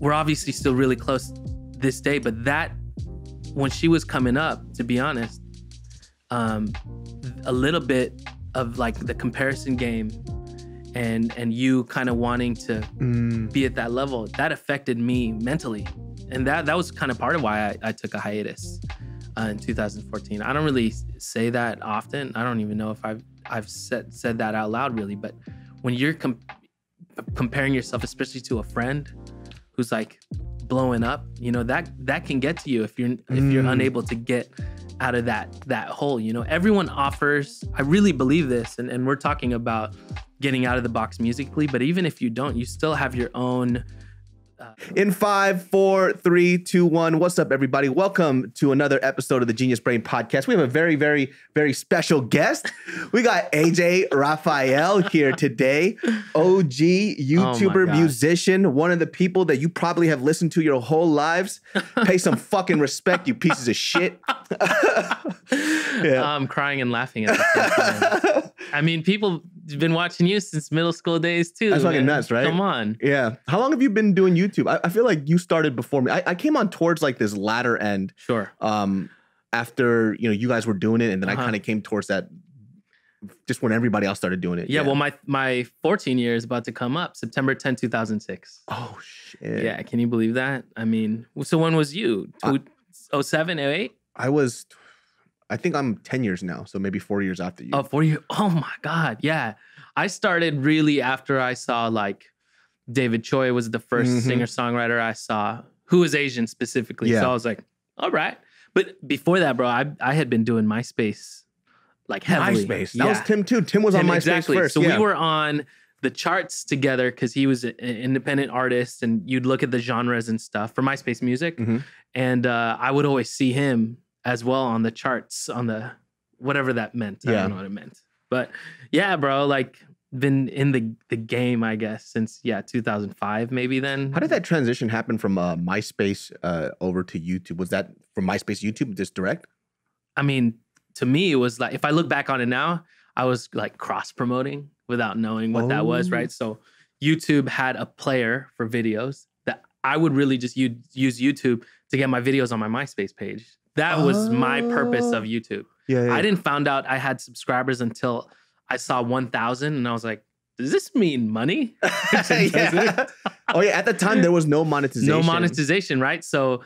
we're obviously still really close this day, but that when she was coming up, to be honest, um, a little bit of like the comparison game and and you kind of wanting to mm. be at that level that affected me mentally and that that was kind of part of why i, I took a hiatus uh, in 2014 i don't really say that often i don't even know if i've i've said said that out loud really but when you're com- comparing yourself especially to a friend who's like blowing up, you know, that that can get to you if you're if you're mm. unable to get out of that that hole. You know, everyone offers. I really believe this, and, and we're talking about getting out of the box musically. But even if you don't, you still have your own in five, four, three, two, one. What's up, everybody? Welcome to another episode of the Genius Brain Podcast. We have a very, very, very special guest. We got AJ Raphael here today, OG oh YouTuber, oh musician, one of the people that you probably have listened to your whole lives. Pay some fucking respect, you pieces of shit. yeah. I'm crying and laughing at the same time. I mean, people have been watching you since middle school days too. That's fucking nuts, right? Come on. Yeah. How long have you been doing YouTube? I, I feel like you started before me. I, I, came on towards like this latter end. Sure. Um, after you know you guys were doing it, and then uh-huh. I kind of came towards that just when everybody else started doing it. Yeah, yeah, well, my my 14 year is about to come up, September 10, 2006. Oh shit. Yeah, can you believe that? I mean, so when was you? Two, I, 07, 08? I was I think I'm 10 years now, so maybe four years after you. Oh, four years. Oh my God. Yeah. I started really after I saw like David Choi was the 1st mm-hmm. singer songwriter I saw who was Asian specifically. Yeah. So I was like, all right. But before that, bro, I, I had been doing MySpace like heavily. MySpace. That yeah. was Tim too. Tim was Tim, on MySpace exactly. first. So yeah. we were on the charts together because he was an independent artist and you'd look at the genres and stuff for MySpace music. Mm-hmm. And uh, I would always see him as well on the charts on the whatever that meant. Yeah. I don't know what it meant. But yeah, bro, like been in the the game, I guess, since yeah, 2005 maybe then. How did that transition happen from uh, MySpace uh, over to YouTube? Was that from MySpace YouTube just direct? I mean, to me it was like if I look back on it now, I was like cross promoting without knowing what oh. that was, right? So YouTube had a player for videos that I would really just use YouTube to get my videos on my MySpace page. That oh. was my purpose of oh. YouTube. Yeah, yeah, I didn't found out I had subscribers until I saw 1,000 and I was like, does this mean money? yeah. oh yeah, at the time there was no monetization. No monetization, right? So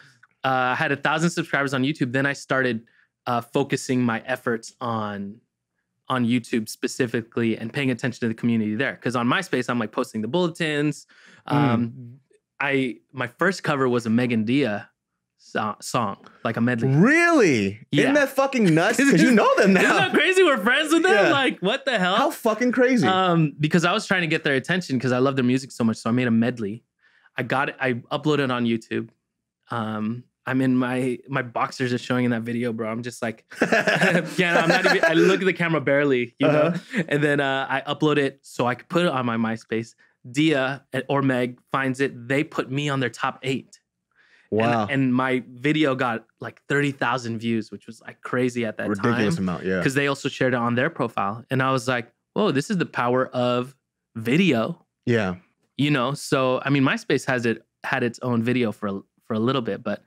uh, I had a thousand subscribers on YouTube. Then I started uh, focusing my efforts on on YouTube specifically and paying attention to the community there. Because on MySpace, I'm like posting the bulletins. Mm. Um, I my first cover was a Megan Dia song, like a medley. Really? Yeah. Isn't that fucking nuts? Because you know them now. Isn't that crazy? We're friends with them. Yeah. Like, what the hell? How fucking crazy? Um, because I was trying to get their attention because I love their music so much, so I made a medley. I got it. I uploaded it on YouTube. Um, I'm in my my boxers are showing in that video, bro. I'm just like, yeah, I'm not even. I look at the camera barely, you uh-huh. know. And then uh, I upload it so I could put it on my MySpace. Dia eh, or Meg finds it. They put me on their top eight. Wow. And, and my video got like 30,000 views, which was like crazy at that Ridiculous time. amount, yeah. Because they also shared it on their profile. And I was like, whoa, this is the power of video. Yeah. You know, so I mean, MySpace has it had its own video for for a little bit, but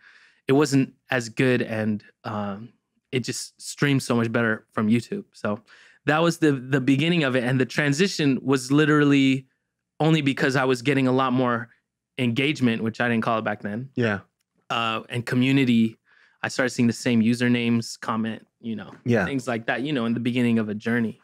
it wasn't as good and um, it just streamed so much better from YouTube. So that was the the beginning of it, and the transition was literally only because I was getting a lot more engagement, which I didn't call it back then. Yeah, uh, and community, I started seeing the same usernames, comment, you know, yeah. things like that, you know, in the beginning of a journey.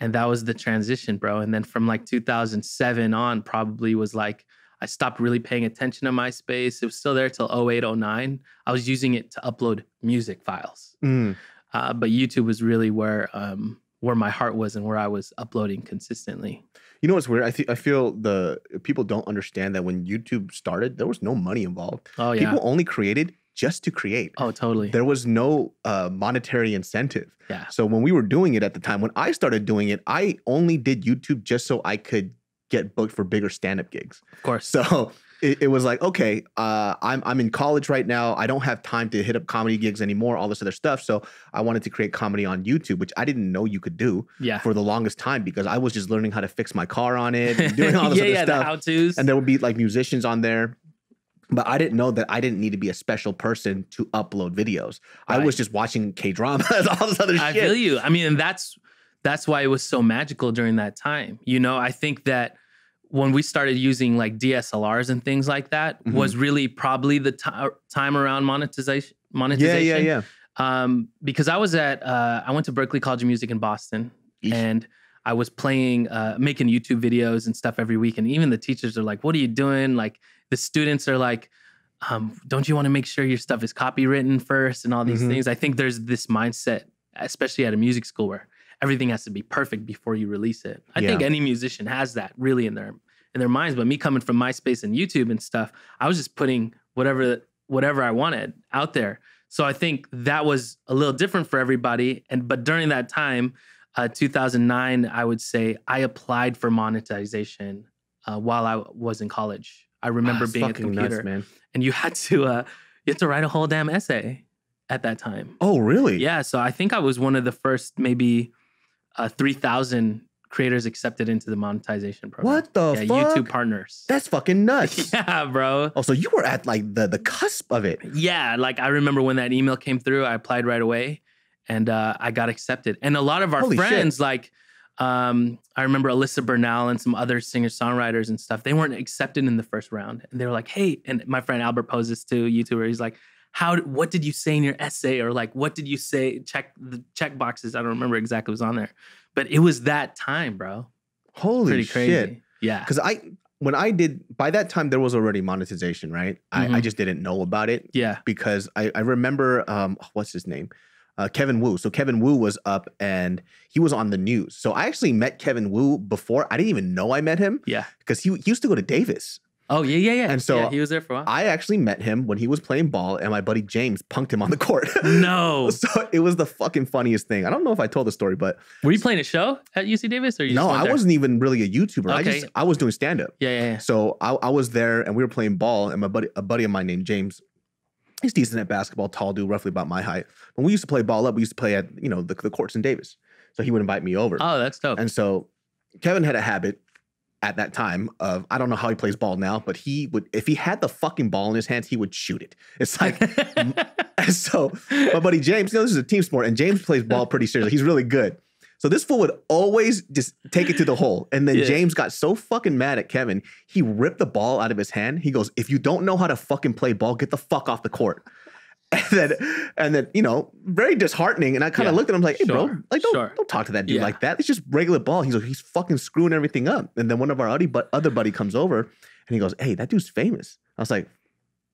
And that was the transition, bro. And then from like 2007 on, probably was like, I stopped really paying attention to MySpace. It was still there till 08, 09. I was using it to upload music files. Mm. Uh, but YouTube was really where um, where my heart was and where I was uploading consistently. You know what's weird? I, I feel the people don't understand that when YouTube started, there was no money involved. Oh yeah. People only created just to create. Oh, totally. There was no uh, monetary incentive. Yeah. So when we were doing it at the time, when I started doing it, I only did YouTube just so I could get booked for bigger stand-up gigs. Of course. So it, it, was like, okay, uh, I'm I'm in college right now. I don't have time to hit up comedy gigs anymore, all this other stuff. So I wanted to create comedy on YouTube, which I didn't know you could do yeah. for the longest time because I was just learning how to fix my car on it and doing all this yeah, other yeah, stuff. The how-tos. And there would be like musicians on there. But I didn't know that I didn't need to be a special person to upload videos. Right. I was just watching K dramas, all this other shit. I feel you. I mean, and that's that's why it was so magical during that time. You know, I think that – when we started using like DSLRs and things like that mm-hmm. was really probably the t- time around monetization. Monetization. Yeah, yeah, yeah. Um, because I was at uh, I went to Berkeley College of Music in Boston, Eesh. and I was playing, uh, making YouTube videos and stuff every week. And even the teachers are like, "What are you doing?" Like the students are like, um, "Don't you want to make sure your stuff is copywritten first and all these mm-hmm. things?" I think there's this mindset, especially at a music school, where everything has to be perfect before you release it. I yeah. think any musician has that really in their in their minds. But me coming from MySpace and YouTube and stuff, I was just putting whatever whatever I wanted out there. So I think that was a little different for everybody. And but during that time, uh, 2009, I would say I applied for monetization uh, while I was in college. I remember oh, being at the computer, nuts, and you had to uh, you had to write a whole damn essay at that time. Oh, really? Yeah. So I think I was one of the first, maybe uh, 3,000 creators accepted into the monetization program. What the yeah, fuck? YouTube partners. That's fucking nuts. yeah, bro. Oh, so you were at like the the cusp of it. Yeah, like I remember when that email came through, I applied right away, and uh, I got accepted. And a lot of our Holy friends, shit. like um, I remember Alyssa Bernal and some other singer songwriters and stuff, they weren't accepted in the first round, and they were like, "Hey," and my friend Albert poses to YouTuber. He's like, how what did you say in your essay or like what did you say check the check boxes i don't remember exactly what was on there but it was that time bro holy Pretty crazy. shit yeah because i when i did by that time there was already monetization right mm-hmm. I, I, mm-hmm. just didn't know about it yeah because i, I remember um oh, what's his name uh, Kevin Wu. So Kevin Wu was up and he was on the news. So I actually met Kevin Wu before. I didn't even know I met him. Yeah. Because he, he used to go to Davis. Oh yeah, yeah, yeah. And so yeah, he was there for a while. I actually met him when he was playing ball, and my buddy James punked him on the court. No, so it was the fucking funniest thing. I don't know if I told the story, but were you playing a show at UC Davis? Or no, I wasn't even really a YouTuber. Okay. I just I was doing stand up. Yeah, yeah, yeah, So I, I was there, and we were playing ball, and my buddy a buddy of mine named James. He's decent at basketball, tall dude, roughly about my height. When we used to play ball up, we used to play at you know the, the courts in Davis. So he would invite me over. Oh, that's dope. And so Kevin had a habit at that time of I don't know how he plays ball now, but he would if he had the fucking ball in his hands, he would shoot it. It's like so my buddy James, you know, this is a team sport, and James plays ball pretty seriously. He's really good. So this fool would always just take it to the hole. And then yeah. James got so fucking mad at Kevin, he ripped the ball out of his hand. He goes, If you don't know how to fucking play ball, get the fuck off the court. and then and then you know very disheartening and i kind of yeah. looked at him like hey sure. bro like don't, sure. don't talk to that dude yeah. like that it's just regular ball he's like he's fucking screwing everything up and then one of our other, buddy comes over and he goes hey that dude's famous i was like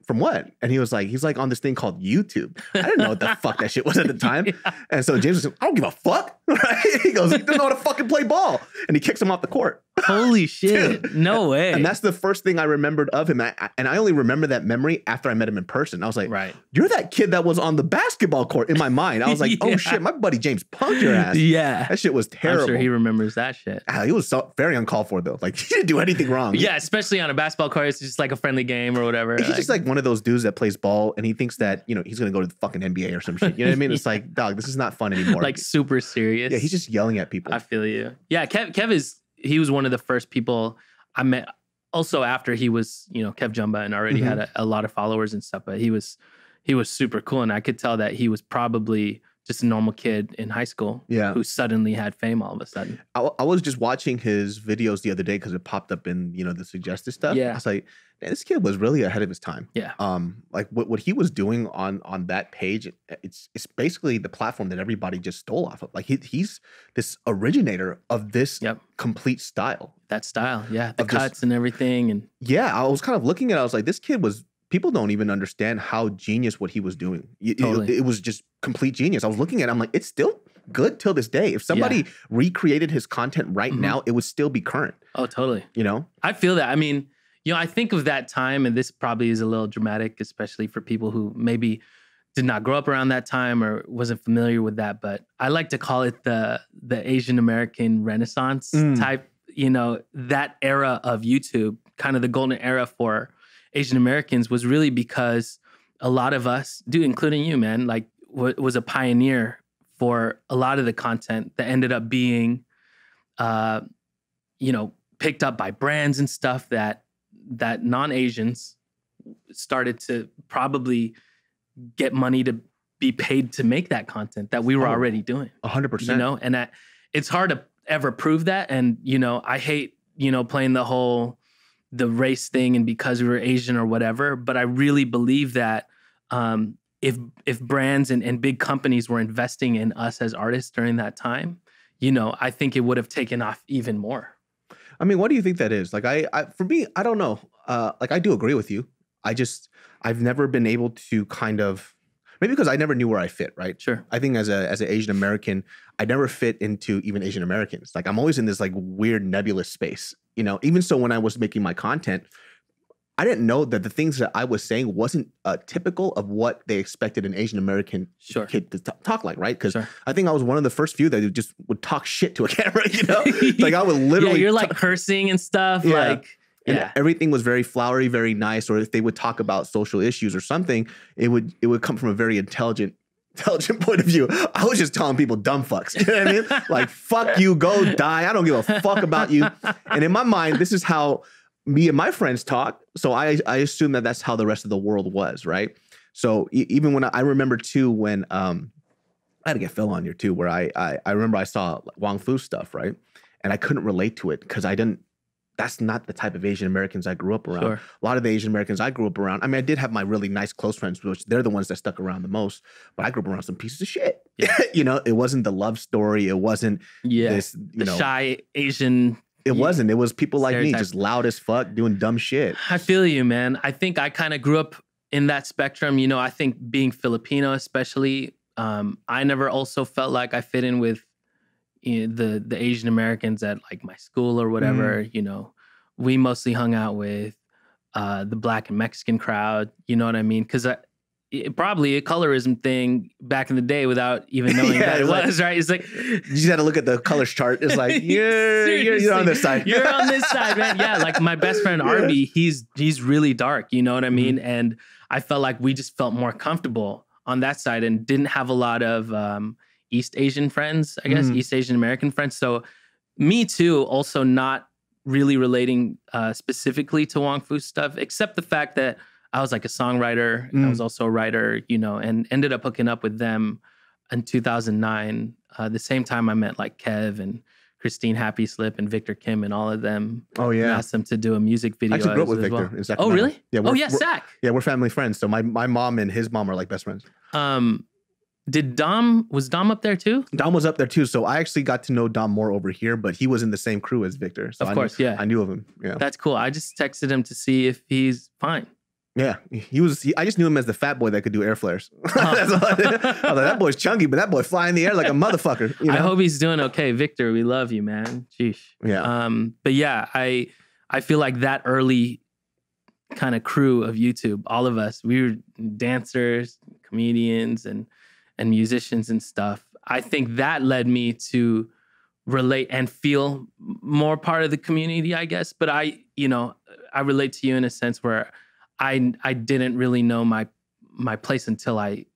from what? And he was like, he's like on this thing called YouTube. I didn't know what the fuck that shit was at the time. yeah. And so James was like, I don't give a fuck. Right? He goes, he doesn't know how to fucking play ball. And he kicks him off the court. Holy shit. Dude. No way. And that's the first thing I remembered of him. I, I, and I only remember that memory after I met him in person. I was like, right. You're that kid that was on the basketball court in my mind. I was like, oh, yeah. oh shit, my buddy James punked your ass. Yeah. That shit was terrible. I'm sure he remembers that shit. Ah, he was so, very uncalled for though. Like, he didn't do anything wrong. yeah, especially on a basketball court. It's just like a friendly game or whatever. He's like, just like one of those dudes that plays ball and he thinks that, you know, he's going to go to the fucking NBA or some shit. You know what I mean? It's yeah. like, dog, this is not fun anymore. Like, super serious. Yeah, he's just yelling at people. I feel you. Yeah, Kev, Kev is he was one of the first people I met. Also, after he was, you know, Kev Jumba and already mm-hmm. had a, a lot of followers and stuff, but he was he was super cool, and I could tell that he was probably just a normal kid in high school yeah. who suddenly had fame all of a sudden. I, I was just watching his videos the other day because it popped up in, you know, the suggested stuff. Yeah. I was like, Man, this kid was really ahead of his time. Yeah. Um, like what, what he was doing on on that page, it's it's basically the platform that everybody just stole off of. Like he, he's this originator of this yep. complete style. That style, yeah. The cuts this, and everything and Yeah, I was kind of looking at it, I was like, this kid was people don't even understand how genius what he was doing. It, totally. it, it was just complete genius. I was looking at it, I'm like, it's still good till this day. If somebody yeah. recreated his content right mm-hmm. now, it would still be current. Oh, totally. You know? I feel that. I mean, you know, I think of that time, and this probably is a little dramatic, especially for people who maybe did not grow up around that time or wasn't familiar with that. But I like to call it the the Asian American Renaissance mm. type. You know, that era of YouTube, kind of the golden era for Asian Americans, was really because a lot of us, do, including you, man, like w- was a pioneer for a lot of the content that ended up being, uh, you know, picked up by brands and stuff that that non Asians started to probably get money to be paid to make that content that we were oh, already doing. hundred percent. You know, and that it's hard to ever prove that. And you know, I hate you know playing the whole the race thing and because we were Asian or whatever. But I really believe that um, if if brands and, and big companies were investing in us as artists during that time, you know, I think it would have taken off even more. I mean, what do you think that is? Like, I, I for me, I don't know. Uh, like, I do agree with you. I just, I've never been able to kind of, maybe because I never knew where I fit. Right. Sure. I think as a as an Asian American, I never fit into even Asian Americans. Like, I'm always in this like weird nebulous space. You know. Even so, when I was making my content, I didn't know that the things that I was saying wasn't uh, typical of what they expected an Asian American sure. kid to t- talk like, right? Because sure. I think I was one of the first few that just would talk shit to a camera, you know? like I would literally. Yeah, you're like t- cursing and stuff. Yeah. Like, and yeah. everything was very flowery, very nice. Or if they would talk about social issues or something, it would it would come from a very intelligent intelligent point of view, I was just telling people dumb fucks. You know what I mean? like, fuck you, go die. I don't give a fuck about you. And in my mind, this is how me and my friends talk. So I, I assume that that's how the rest of the world was, right? So even when I, I, remember too, when um, I had to get Phil on here too, where I, I, I remember I saw Wang Fu stuff, right? And I couldn't relate to it because I didn't. That's not the type of Asian Americans I grew up around. Sure. A lot of the Asian Americans I grew up around. I mean, I did have my really nice close friends, which they're the ones that stuck around the most. But I grew up around some pieces of shit. Yeah. you know, it wasn't the love story. It wasn't yeah. this you know, shy Asian it wasn't. It was people like me, just loud as fuck, doing dumb shit. I feel you, man. I think I kind of grew up in that spectrum. You know, I think being Filipino, especially, um, I never also felt like I fit in with you know, the the Asian Americans at like my school or whatever. Mm. You know, we mostly hung out with uh, the Black and Mexican crowd. You know what I mean? Because I probably a colorism thing back in the day without even knowing yeah, that it like, was right. It's like you just got to look at the colors chart. It's like you're you're, you're, on this side. you're on this side, man. Yeah, like my best friend yeah. Arby, he's he's really dark. You know what I mm-hmm. mean? Mm-hmm. And I felt like we just felt more comfortable on that side and didn't have a lot of um, East Asian friends. I guess mm-hmm. East Asian American friends. So me too. Also not really relating uh, specifically to Wong Fu stuff, except the fact that I was like a songwriter. Mm. I was mm. also a writer, you know, and ended up hooking up with them in 2009. Uh, the same time I met like Kev and Christine Happy Slip and Victor Kim and all of them. Oh yeah, and asked them to do a music video. I actually grew up with Victor. Well. Oh really? Yeah. Oh yeah, Zach. Yeah, we're family friends. So my my mom and his mom are like best friends. Um, did Dom was Dom up there too? Dom was up there too. So I actually got to know Dom more over here, but he was in the same crew as Victor. So of I course, knew, yeah, I knew of him. Yeah, that's cool. I just texted him to see if he's fine. Yeah, he was. He, I just knew him as the fat boy that could do air flares. Huh. That's all I, I was like, that boy's chunky, but that boy fly in the air like a motherfucker. You know? I hope he's doing okay, Victor. We love you, man. Sheesh. Yeah. Um. But yeah, I I feel like that early kind of crew of YouTube, all of us, we were dancers, comedians, and and musicians and stuff. I think that led me to relate and feel more part of the community, I guess. But I, you know, I relate to you in a sense where I I didn't really know my my place until I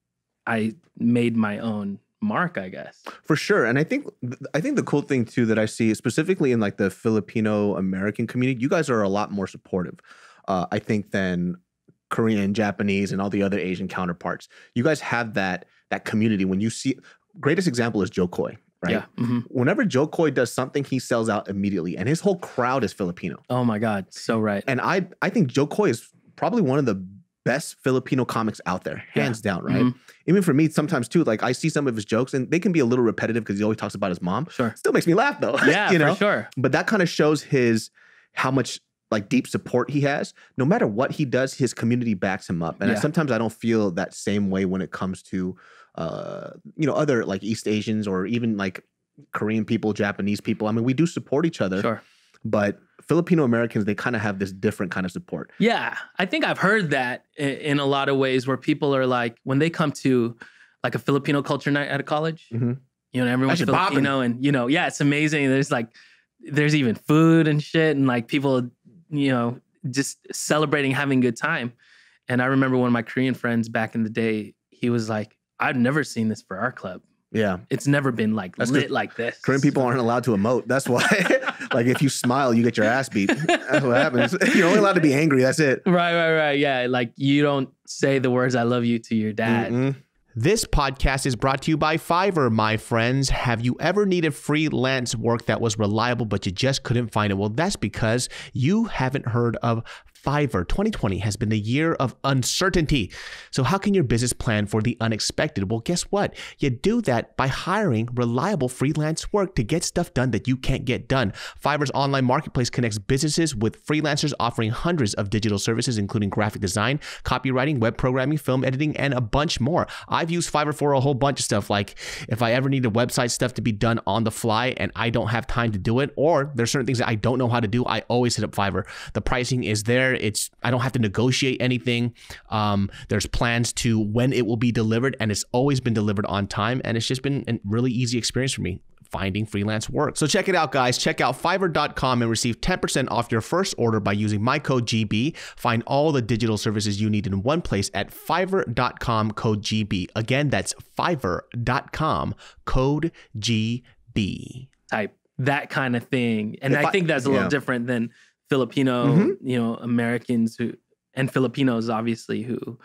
I made my own mark, I guess. For sure. And I think I think the cool thing too that I see specifically in like the Filipino American community, you guys are a lot more supportive. Uh, I think than Korean, Japanese, and all the other Asian counterparts. You guys have that that community. When you see, greatest example is Joe Koy, right? Yeah. Mm-hmm. Whenever Joe Koy does something, he sells out immediately, and his whole crowd is Filipino. Oh my God, so right. And I I think Joe Koy is probably one of the best Filipino comics out there, hands yeah. down, right? Mm-hmm. Even for me, sometimes too, like I see some of his jokes and they can be a little repetitive because he always talks about his mom. Sure. Still makes me laugh though. Yeah, you know? sure. But that kind of shows his how much like deep support he has. No matter what he does, his community backs him up. And yeah. I, sometimes I don't feel that same way when it comes to uh, you know, other like East Asians or even like Korean people, Japanese people. I mean, we do support each other. Sure but Filipino Americans, they kind of have this different kind of support. Yeah. I think I've heard that in, in, a lot of ways where people are like, when they come to like a Filipino culture night at a college, mm-hmm. you know, everyone's Filipino know, and, you know, yeah, it's amazing. There's like, there's even food and shit and like people, you know, just celebrating having a good time. And I remember one of my Korean friends back in the day, he was like, I've never seen this for our club. Yeah. It's never been like That's lit like this. Korean people aren't allowed to emote. That's why. like if you smile, you get your ass beat. That's what happens. You're only allowed to be angry. That's it. Right, right, right. Yeah. Like you don't say the words I love you to your dad. Mm-mm. This podcast is brought to you by Fiverr, my friends. Have you ever needed freelance work that was reliable, but you just couldn't find it? Well, that's because you haven't heard of Fiverr, 2020 has been the year of uncertainty. So, how can your business plan for the unexpected? Well, guess what? You do that by hiring reliable freelance work to get stuff done that you can't get done. Fiverr's online marketplace connects businesses with freelancers offering hundreds of digital services, including graphic design, copywriting, web programming, film editing, and a bunch more. I've used Fiverr for a whole bunch of stuff. Like, if I ever need a website stuff to be done on the fly and I don't have time to do it, or there's certain things that I don't know how to do, I always hit up Fiverr. The pricing is there there. It's I don't have to negotiate anything. Um, there's plans to when it will be delivered, and it's always been delivered on time. And it's just been a really easy experience for me finding freelance work. So check it out, guys. Check out fiverr.com and receive 10% off your first order by using my code GB. Find all the digital services you need in one place at fiverr.com code GB. Again, that's fiverr.com code GB. Type that kind of thing. And I think that's a little different than Filipino, mm-hmm. you know, Americans who and Filipinos obviously who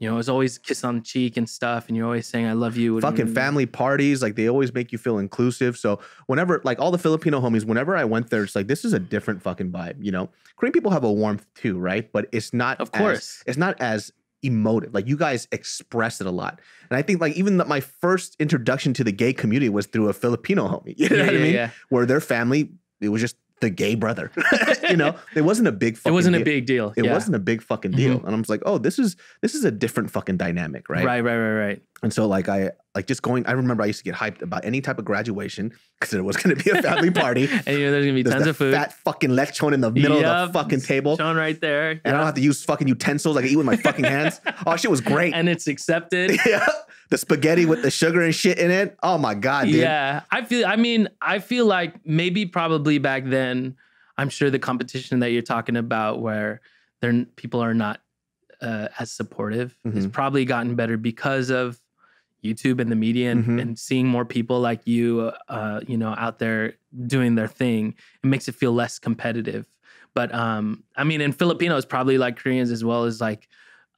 you know, it's always kiss on the cheek and stuff, and you're always saying "I love you." Fucking family parties, like they always make you feel inclusive. So whenever, like all the Filipino homies, whenever I went there, it's like this is a different fucking vibe. You know, Korean people have a warmth too, right? But it's not, of course, as, it's not as emotive. Like you guys express it a lot, and I think like even the, my first introduction to the gay community was through a Filipino homie. You know yeah, what yeah, I mean? Yeah. Where their family, it was just the gay brother. you know, it wasn't a big. it wasn't deal. a big deal. It yeah. wasn't a big fucking deal, mm-hmm. and I'm like, oh, this is this is a different fucking dynamic, right? Right, right, right, right. And so like I like just going. I remember I used to get hyped about any type of graduation because it was going to be a family party, and you know there's going to be there's tons of food. Fat fucking lechon in the middle yep. of the fucking table, lechon right there, and I don't have to use fucking utensils. I can eat with my fucking hands. oh, shit was great, and it's accepted. yeah the spaghetti with the sugar and shit in it. Oh my god, dude. Yeah, I feel. I mean, I feel like maybe probably back then. I'm sure the competition that you're talking about, where there people are not uh, as supportive, mm-hmm. has probably gotten better because of YouTube and the media and, mm-hmm. and seeing more people like you, uh, you know, out there doing their thing. It makes it feel less competitive. But um, I mean, in Filipinos, probably like Koreans as well as like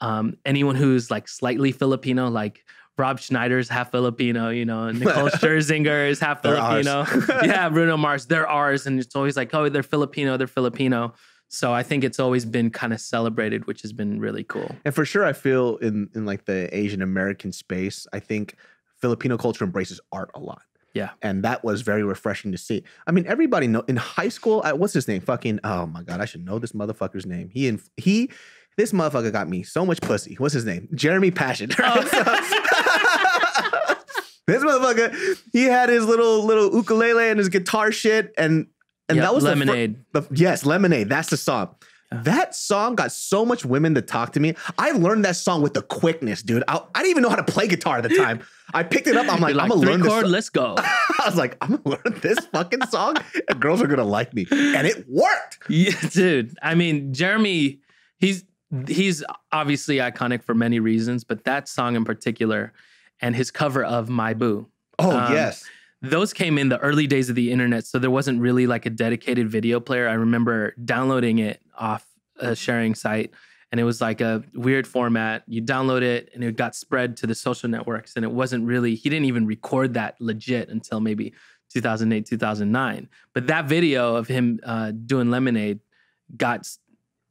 um, anyone who's like slightly Filipino, like Rob Schneider's half Filipino, you know, and Nicole Scherzinger is half Filipino. yeah, Bruno Mars, they're ours. And it's always like, oh, they're Filipino, they're Filipino. So I think it's always been kind of celebrated, which has been really cool. And for sure, I feel in in like the Asian American space, I think Filipino culture embraces art a lot. Yeah, and that was very refreshing to see. I mean, everybody know in high school. I, what's his name? Fucking oh my god, I should know this motherfucker's name. He and he this motherfucker got me so much pussy. What's his name? Jeremy Passion. Right? Oh. So, this motherfucker, he had his little little ukulele and his guitar shit, and and yep, that was lemonade. The, fir- the, yes, lemonade. That's the song. That song got so much women to talk to me. I learned that song with the quickness, dude. I, I didn't even know how to play guitar at the time. I picked it up. I'm like, like I'm gonna learn chord, this. Let's go. I was like, I'm gonna learn this fucking song, and girls are gonna like me, and it worked. Yeah, dude. I mean, Jeremy, he's he's obviously iconic for many reasons, but that song in particular and his cover of My Boo. Oh, um, yes. Those came in the early days of the internet, so there wasn't really like a dedicated video player. I remember downloading it off a sharing site and it was like a weird format. You download it and it got spread to the social networks and it wasn't really he didn't even record that legit until maybe 2008 2009. But that video of him uh, doing Lemonade got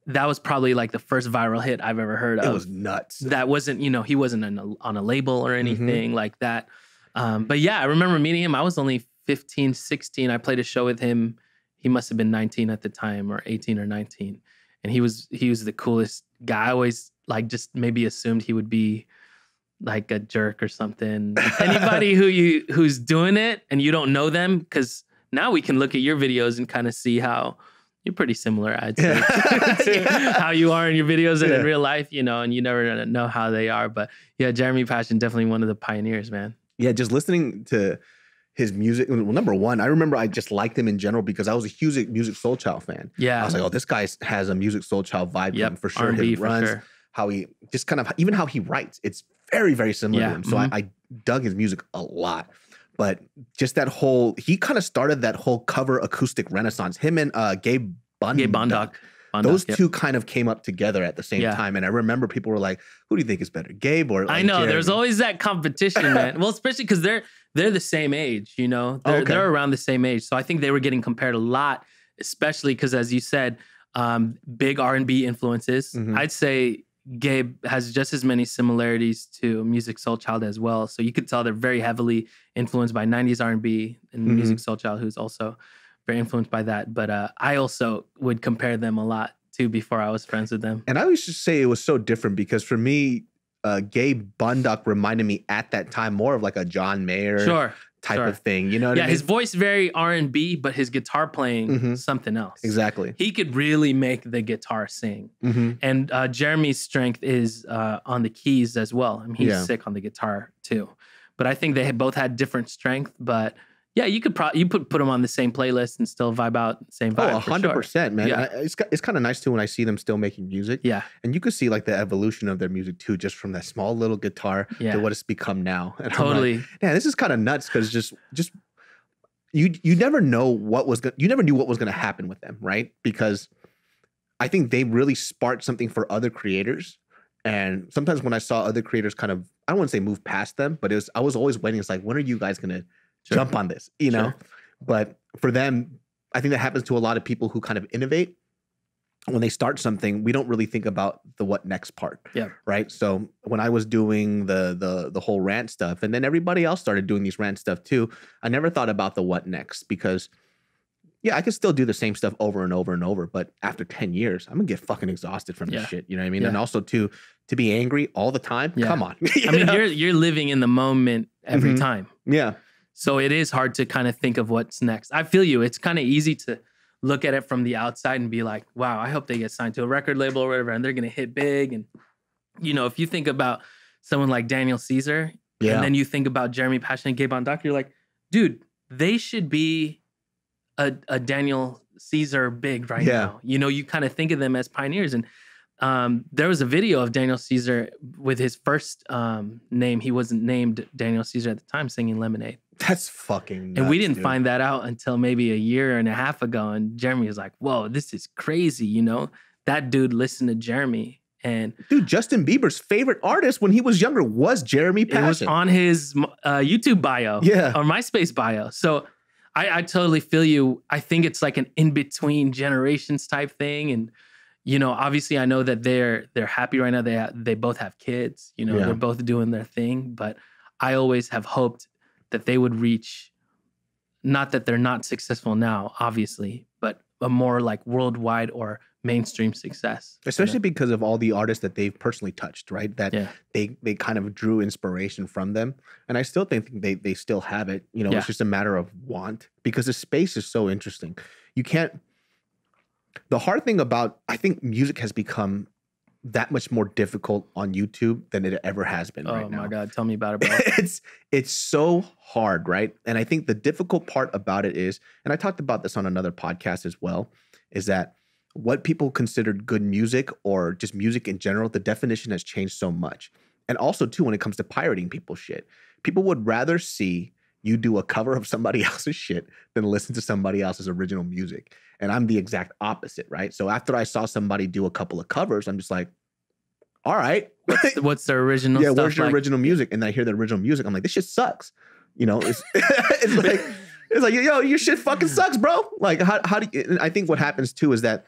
that was probably like the first viral hit I've ever heard it of. It was nuts. That wasn't, you know, he wasn't a, on a label or mm-hmm. anything mm-hmm. like that. Um, but yeah, I remember meeting him. I was only 15, 16. I played a show with him. He must have been 19 at the time or 18 or 19. And he was he was the coolest guy. I always like just maybe assumed he would be like a jerk or something. Anybody who you who's doing it and you don't know them, because now we can look at your videos and kind of see how you're pretty similar, I'd say, to, yeah. how you are in your videos and yeah. in real life, you know, and you never know how they are. But yeah, Jeremy Passion, definitely one of the pioneers, man. Yeah, just listening to his music. Well, number one, I remember I just liked him in general because I was a huge music soul child fan. Yeah. I was like, oh, this guy has a music soul child vibe yep. for sure. R&B his runs, sure. how he just kind of, even how he writes, it's very, very similar yeah. to him. So mm-hmm. I, I dug his music a lot. But just that whole he kind of started that whole cover acoustic renaissance. Him and uh, Gabe Bond, Gabe Bundock. Those yep. two kind of came up together at the same yeah. time, and I remember people were like, "Who do you think is better, Gabe or?" Like, I know there's always that competition, man. well, especially because they're they're the same age, you know, they're, okay. they're around the same age, so I think they were getting compared a lot, especially because, as you said, um, big R and B influences. Mm-hmm. I'd say Gabe has just as many similarities to Music Soul Child as well. So you could tell they're very heavily influenced by 90s R&B and mm-hmm. Music Soul Child, who's also very influenced by that. But uh, I also would compare them a lot too before I was friends with them. And I used to say it was so different because for me, uh, Gabe Bundock reminded me at that time more of like a John Mayer, sure, type sure. of thing. You know yeah, I mean? his voice very R and B, but his guitar playing mm-hmm. something else. Exactly. He could really make the guitar sing. Mm-hmm. And uh, Jeremy's strength is uh, on the keys as well. I mean, he's yeah. sick on the guitar too. But I think they both had different strength, but yeah, you could probably you put put them on the same playlist and still vibe out same oh, vibe. Oh, hundred percent, sure. man. Yeah. I, it's it's kind of nice too when I see them still making music. Yeah, and you could see like the evolution of their music too, just from that small little guitar yeah. to what it's become now. And totally. Like, yeah, this is kind of nuts because just just you you never know what was go- you never knew what was going to happen with them, right? Because I think they really sparked something for other creators. And sometimes when I saw other creators kind of I don't want to say move past them, but it was I was always waiting. It's like when are you guys going to sure. jump on this, you know? Sure. But for them, I think that happens to a lot of people who kind of innovate. When they start something, we don't really think about the what next part. Yeah. Right. So when I was doing the the the whole rant stuff, and then everybody else started doing these rant stuff too, I never thought about the what next because yeah, I could still do the same stuff over and over and over, but after 10 years, I'm gonna get fucking exhausted from yeah. this shit. You know what I mean? Yeah. And also to to be angry all the time. Yeah. Come on. I mean, know? you're you're living in the moment every mm-hmm. time. Yeah. So it is hard to kind of think of what's next. I feel you. It's kind of easy to look at it from the outside and be like, wow, I hope they get signed to a record label or whatever, and they're going to hit big. And, you know, if you think about someone like Daniel Caesar, yeah. and then you think about Jeremy Passion and Gabe on Doctor, you're like, dude, they should be a, a Daniel Caesar big right yeah. now. You know, you kind of think of them as pioneers. And um, there was a video of Daniel Caesar with his first um, name. He wasn't named Daniel Caesar at the time singing Lemonade. That's fucking. Nuts, and we didn't dude. find that out until maybe a year and a half ago. And Jeremy was like, "Whoa, this is crazy!" You know, that dude listened to Jeremy. And dude, Justin Bieber's favorite artist when he was younger was Jeremy Passion. It was on his uh, YouTube bio, yeah, or MySpace bio. So I, I totally feel you. I think it's like an in between generations type thing, and you know, obviously, I know that they're they're happy right now. They they both have kids. You know, yeah. they're both doing their thing. But I always have hoped that they would reach not that they're not successful now obviously but a more like worldwide or mainstream success especially you know? because of all the artists that they've personally touched right that yeah. they they kind of drew inspiration from them and i still think they they still have it you know yeah. it's just a matter of want because the space is so interesting you can't the hard thing about i think music has become that much more difficult on YouTube than it ever has been oh right now. my god, tell me about it, bro. it's it's so hard, right? And I think the difficult part about it is, and I talked about this on another podcast as well, is that what people considered good music or just music in general, the definition has changed so much. And also too when it comes to pirating people's shit. People would rather see you do a cover of somebody else's shit than listen to somebody else's original music. And I'm the exact opposite, right? So after I saw somebody do a couple of covers, I'm just like, all right. What's, the, what's original? Yeah, where's your like? original music? And I hear the original music. I'm like, this shit sucks. You know, it's, it's like it's like yo, your shit fucking sucks, bro. Like how how do you, I think what happens too is that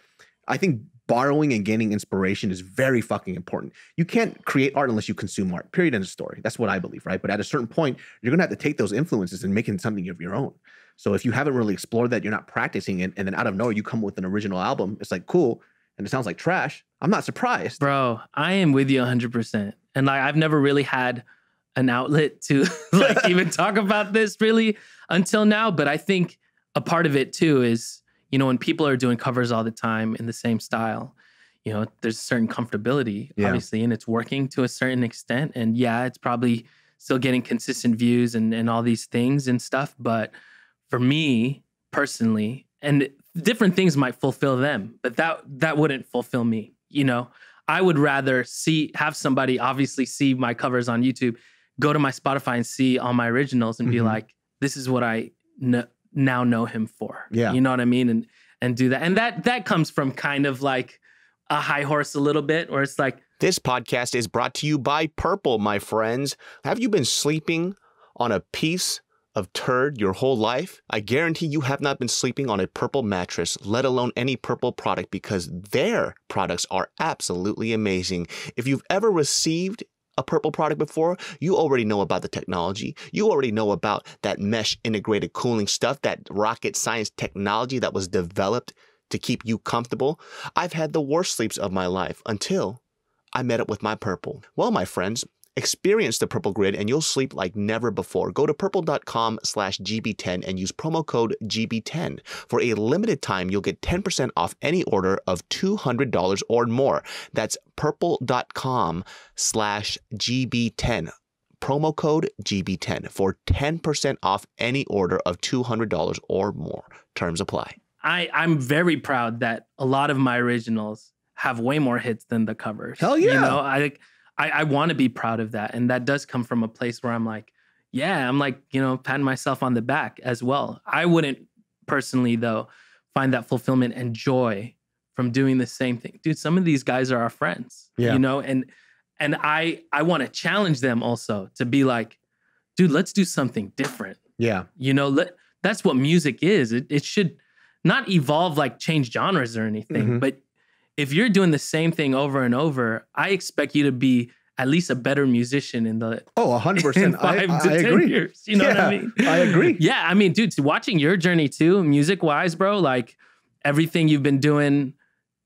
I think borrowing and gaining inspiration is very fucking important. You can't create art unless you consume art. Period. End of story. That's what I believe, right? But at a certain point, you're gonna have to take those influences and making something of your own. So if you haven't really explored that, you're not practicing it, and then out of nowhere you come with an original album. It's like cool, and it sounds like trash. I'm not surprised, bro. I am with you 100. percent And like I've never really had an outlet to like even talk about this really until now. But I think a part of it too is you know, when people are doing covers all the time in the same style, you know, there's a certain comfortability, yeah. obviously, and it's working to a certain extent. And yeah, it's probably still getting consistent views and, and all these things and stuff. But for me personally, and different things might fulfill them, but that that wouldn't fulfill me, you know. I would rather see have somebody obviously see my covers on YouTube, go to my Spotify and see all my originals and mm-hmm. be like, this is what I know now know him for. Yeah. You know what I mean? And and do that. And that that comes from kind of like a high horse a little bit, or it's like This podcast is brought to you by Purple, my friends. Have you been sleeping on a piece of turd your whole life? I guarantee you have not been sleeping on a purple mattress, let alone any purple product, because their products are absolutely amazing. If you've ever received a Purple product before, you already know about the technology. You already know about that mesh integrated cooling stuff, that rocket science technology that was developed to keep you comfortable. I've had the worst sleeps of my life until I met up with my Purple. Well, my friends, Experience the purple grid and you'll sleep like never before. Go to purple.com slash GB10 and use promo code GB10. For a limited time, you'll get 10% off any order of $200 or more. That's purple.com slash GB10. Promo code GB10 for 10% off any order of $200 or more. Terms apply. I, I'm very proud that a lot of my originals have way more hits than the covers. Hell yeah. You know, I I, I want to be proud of that. And that does come from a place where I'm like, yeah, I'm like, you know, patting myself on the back as well. I wouldn't personally, though, find that fulfillment and joy from doing the same thing. Dude, some of these guys are our friends, yeah. you know, and, and I, I want to challenge them also to be like, dude, let's do something different. Yeah. You know, let, that's what music is. It, it should not evolve like change genres or anything, mm-hmm. but if you're doing the same thing over and over, I expect you to be at least a better musician in the oh 100% five I, to I 10 agree. years you know yeah, what i mean i agree yeah i mean dude watching your journey too music wise bro like everything you've been doing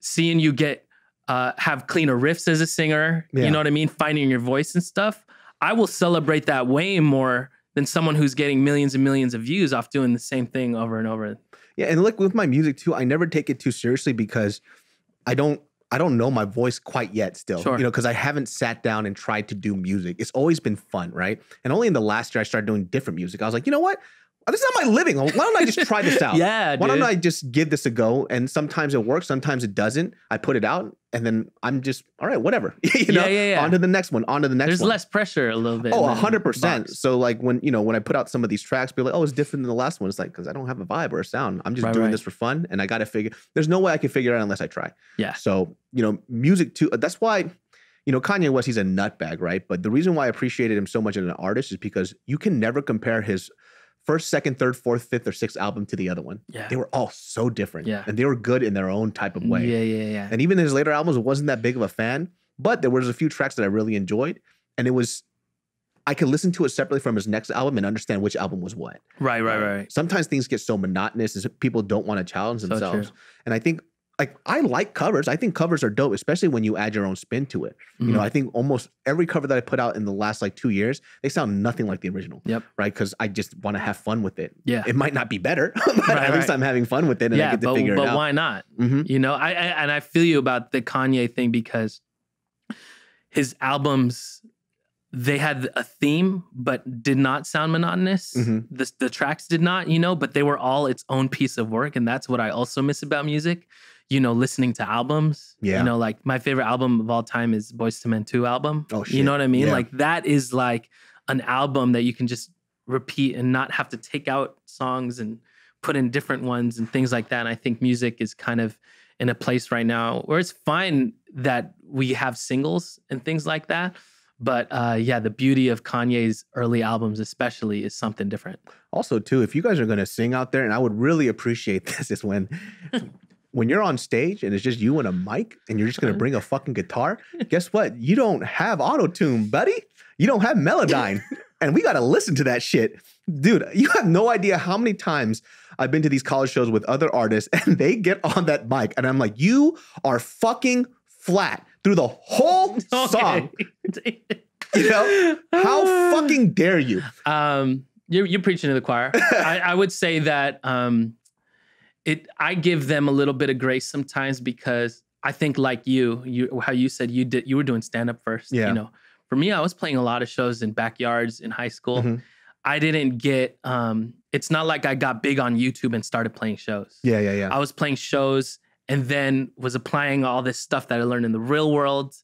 seeing you get uh, have cleaner riffs as a singer yeah. you know what i mean finding your voice and stuff i will celebrate that way more than someone who's getting millions and millions of views off doing the same thing over and over yeah and look with my music too i never take it too seriously because I don't I don't know my voice quite yet still. Sure. You know, because I haven't sat down and tried to do music. It's always been fun, right? And only in the last year I started doing different music. I was like, you know what? this is not my living. Why don't I just try this out? yeah. Why dude. don't I just give this a go? And sometimes it works, sometimes it doesn't. I put it out, and then I'm just all right, whatever. you know, yeah, yeah, yeah. on to the next one, on to the next. There's one. less pressure a little bit. Oh, hundred percent. So like when you know when I put out some of these tracks, be like, oh, it's different than the last one. It's like because I don't have a vibe or a sound. I'm just right, doing right. this for fun, and I got to figure. There's no way I can figure it out unless I try. Yeah. So you know, music too. Uh, that's why you know, Kanye West, he's a nutbag, right? But the reason why I appreciated him so much as an artist is because you can never compare his first, second, third, fourth, fifth, or sixth album to the other one. Yeah. They were all so different. Yeah. And they were good in their own type of way. Yeah, yeah, yeah. And even his later albums wasn't that big of a fan, but there was a few tracks that I really enjoyed. And it was I could listen to it separately from his next album and understand which album was what. Right, right, right. Sometimes things get so monotonous and people don't want to challenge themselves. So and I think like I like covers. I think covers are dope, especially when you add your own spin to it. Mm-hmm. You know, mm-hmm. I think almost every cover that I put out in the last like two years, they sound nothing like the original. Yep. Right. Because I just want to have fun with it. Yeah. It might not be better, but right, at right. least I'm having fun with it and yeah, I get to but, figure but it out. But why not? Mm-hmm. You know, I, I and I feel you about the Kanye thing because his albums they had a theme but did not sound monotonous mm-hmm. the, the, tracks did not you know but they were all its own piece of work and that's what i also miss about music you know, listening to albums. Yeah. You know, like my favorite album of all time is Boys to Men 2 album. Oh, shit. You know what I mean? Yeah. Like that is like an album that you can just repeat and not have to take out songs and put in different ones and things like that. And I think music is kind of in a place right now where it's fine that we have singles and things like that. But uh, yeah, the beauty of Kanye's early albums, especially, is something different. Also, too, if you guys are going to sing out there, and I would really appreciate this, is when when you're on stage and it's just you and a mic and you're just gonna uh-huh. bring a fucking guitar, guess what? You don't have auto tune, buddy. You don't have Melodyne. and we gotta listen to that shit. Dude, you have no idea how many times I've been to these college shows with other artists and they get on that mic and I'm like, you are fucking flat through the whole song. you know? How fucking dare you? Um, you're, you're preaching to the choir. I, I would say that um, it I give them a little bit of grace sometimes because I think like you, you how you said you did you were doing stand up first. Yeah. You know, for me, I was playing a lot of shows in backyards in high school. Mm-hmm. I didn't get um it's not like I got big on YouTube and started playing shows. Yeah, yeah, yeah. I was playing shows and then was applying all this stuff that I learned in the real world,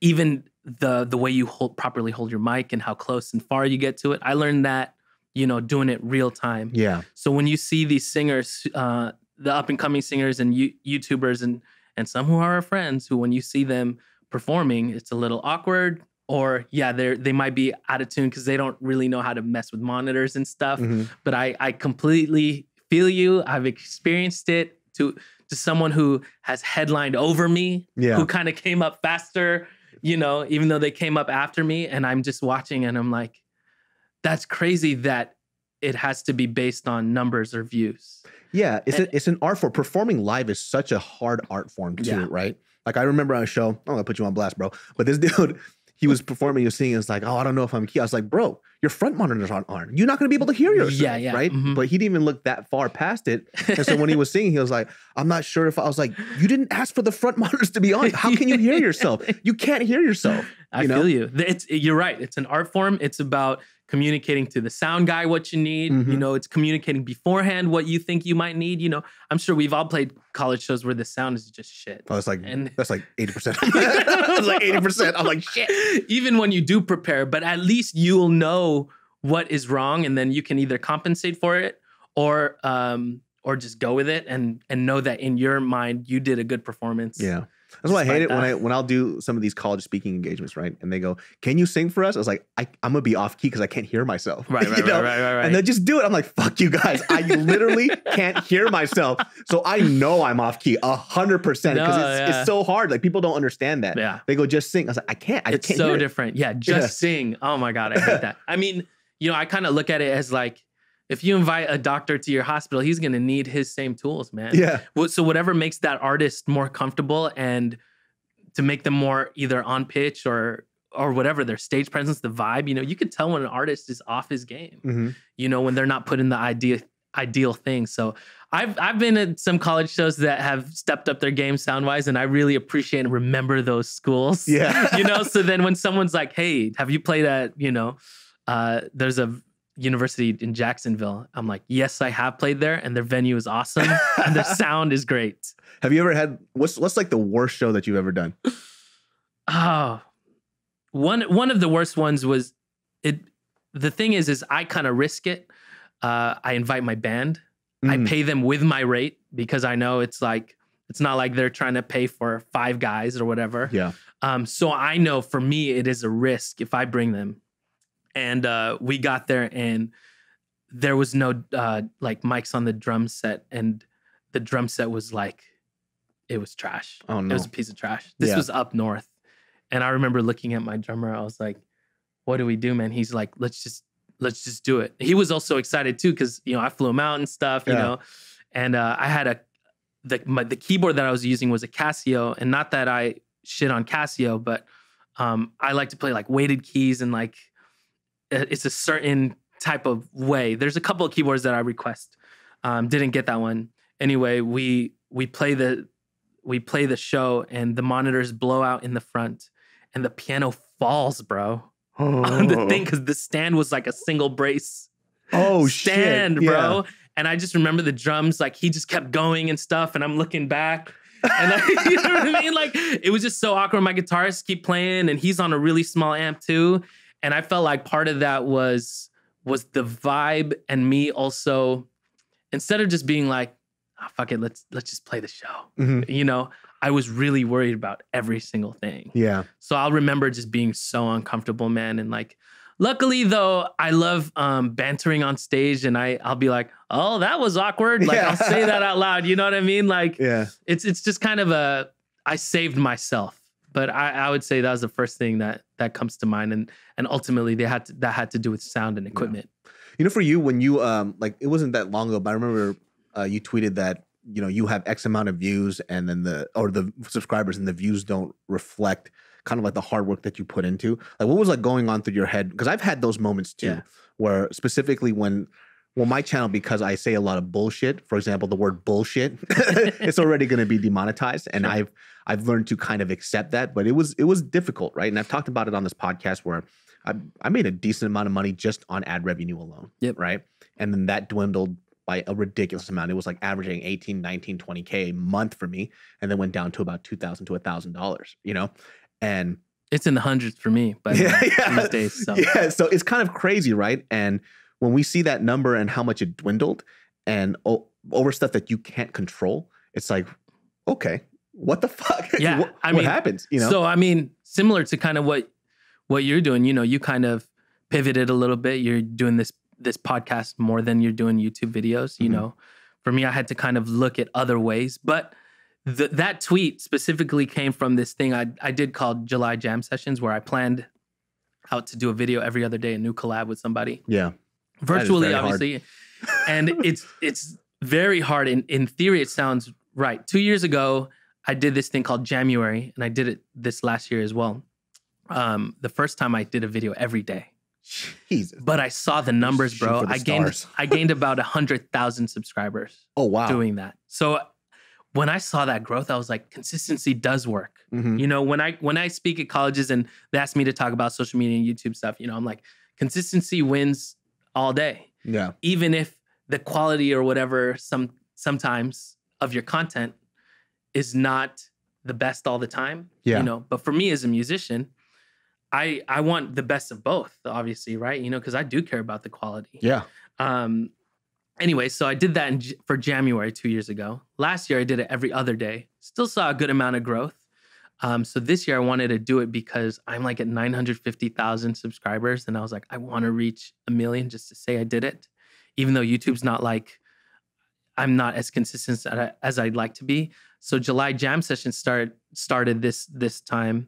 even the the way you hold properly hold your mic and how close and far you get to it. I learned that you know, doing it real time. Yeah. So when you see these singers, uh, the up and coming singers and you- YouTubers and and some who are our friends, who when you see them performing, it's a little awkward. Or yeah, they they might be out of tune because they don't really know how to mess with monitors and stuff. Mm-hmm. But I I completely feel you. I've experienced it to to someone who has headlined over me, yeah. who kind of came up faster, you know, even though they came up after me, and I'm just watching and I'm like, that's crazy that it has to be based on numbers or views. Yeah, it's and, a, it's an art form. Performing live is such a hard art form too, yeah. right? Like I remember on a show, I'm gonna put you on blast, bro. But this dude, he was performing, he was singing, it's like, oh, I don't know if I'm key. I was like, bro, your front monitors aren't on. You're not gonna be able to hear yourself. Yeah, yeah. Right. Mm-hmm. But he didn't even look that far past it. And so when he was singing, he was like, I'm not sure if I was like, you didn't ask for the front monitors to be on. How can you hear yourself? You can't hear yourself. You I know? feel you. It's, you're right. It's an art form. It's about communicating to the sound guy what you need. Mm-hmm. You know, it's communicating beforehand what you think you might need. You know, I'm sure we've all played college shows where the sound is just shit. Oh, it's like and that's like 80%. like 80%. I'm like shit. Even when you do prepare, but at least you'll know what is wrong and then you can either compensate for it or um or just go with it and and know that in your mind you did a good performance. Yeah. That's why I hate it when I when I'll do some of these college speaking engagements, right? And they go, "Can you sing for us?" I was like, I, am gonna be off key because I can't hear myself." Right, right, right, right, right, right. And they just do it. I'm like, "Fuck you guys! I literally can't hear myself, so I know I'm off key a hundred percent because it's, yeah. it's so hard. Like people don't understand that. Yeah, they go just sing. I was like, I can't. I it's can't so different. It. Yeah, just yeah. sing. Oh my god, I hate that. I mean, you know, I kind of look at it as like if you invite a doctor to your hospital, he's going to need his same tools, man. Yeah. So whatever makes that artist more comfortable and to make them more either on pitch or or whatever their stage presence, the vibe, you know, you could tell when an artist is off his game. Mm-hmm. You know, when they're not putting the idea ideal thing. So I've I've been at some college shows that have stepped up their game sound wise, and I really appreciate and remember those schools. Yeah, you know. So then when someone's like, "Hey, have you played at?" You know, uh, there's a University in Jacksonville. I'm like, yes, I have played there, and their venue is awesome, and their sound is great. Have you ever had what's what's like the worst show that you've ever done? Oh, one one of the worst ones was it. The thing is, is I kind of risk it. Uh, I invite my band. Mm. I pay them with my rate because I know it's like it's not like they're trying to pay for five guys or whatever. Yeah. Um. So I know for me, it is a risk if I bring them and uh, we got there and there was no uh, like mics on the drum set and the drum set was like it was trash oh no it was a piece of trash this yeah. was up north and i remember looking at my drummer i was like what do we do man he's like let's just let's just do it he was also excited too because you know i flew him out and stuff you yeah. know and uh, i had a the, my, the keyboard that i was using was a casio and not that i shit on casio but um, i like to play like weighted keys and like it's a certain type of way. There's a couple of keyboards that I request. Um, didn't get that one. Anyway, we we play the we play the show and the monitors blow out in the front and the piano falls, bro. Oh. On the oh. thing because the stand was like a single brace. Oh stand, shit. bro. Yeah. And I just remember the drums, like he just kept going and stuff, and I'm looking back. and I, you know what I mean? Like it was just so awkward. My guitarist keep playing, and he's on a really small amp too and I felt like part of that was was the vibe and me also instead of just being like oh, fuck it let's let's just play the show mm-hmm. you know I was really worried about every single thing yeah so I'll remember just being so uncomfortable man and like luckily though I love um, bantering on stage and I I'll be like oh that was awkward like yeah. I'll say that out loud you know what I mean like yeah it's it's just kind of a I saved myself but I, I, would say that was the first thing that that comes to mind, and and ultimately they had to, that had to do with sound and equipment. Yeah. You know, for you when you um like it wasn't that long ago, but I remember uh, you tweeted that you know you have X amount of views, and then the or the subscribers and the views don't reflect kind of like the hard work that you put into. Like what was like going on through your head? Because I've had those moments too, yeah. where specifically when well, my channel, because I say a lot of bullshit, for example, the word bullshit, it's already going to be demonetized. And sure. I've, I've learned to kind of accept that, but it was, it was difficult. Right. And I've talked about it on this podcast where I, I made a decent amount of money just on ad revenue alone. Yep. Right. And then that dwindled by a ridiculous amount. It was like averaging 18, 19, 20K a month for me. And then went down to about 2000 to $1,000, you know? And it's in the hundreds for me, but yeah, yeah. these days. So. Yeah. So it's kind of crazy. Right. And, when we see that number and how much it dwindled and o- over stuff that you can't control, it's like, okay, what the fuck? Yeah, what, I mean, what happens? You know. So I mean, similar to kind of what what you're doing, you know, you kind of pivoted a little bit. You're doing this this podcast more than you're doing YouTube videos. You mm-hmm. know, for me, I had to kind of look at other ways, but. that tweet specifically came from this thing I, I did called July Jam Sessions, where I planned out to do a video every other day, a new collab with somebody. Yeah virtually, obviously. and it's it's very hard. In in theory, it sounds right. Two years ago, I did this thing called January, and I did it this last year as well. Um, the first time I did a video every day. Jesus. But I saw the numbers, bro. The I gained I gained about hundred thousand subscribers. Oh wow! Doing that. So when I saw that growth, I was like, consistency does work. Mm-hmm. You know, when I when I speak at colleges and they ask me to talk about social media and YouTube stuff, you know, I'm like, consistency wins all day. Yeah. Even if the quality or whatever some sometimes of your content is not the best all the time. Yeah. You know, but for me as a musician, I I want the best of both, obviously, right? You know, because I do care about the quality. Yeah. Um. Anyway, so I did that in, for January two years ago. Last year, I did it every other day. Still saw a good amount of growth. Um, so this year I wanted to do it because I'm like at 950,000 subscribers, and I was like, I want to reach a million just to say I did it, even though YouTube's not like I'm not as consistent as I'd like to be. So July Jam session start started this this time,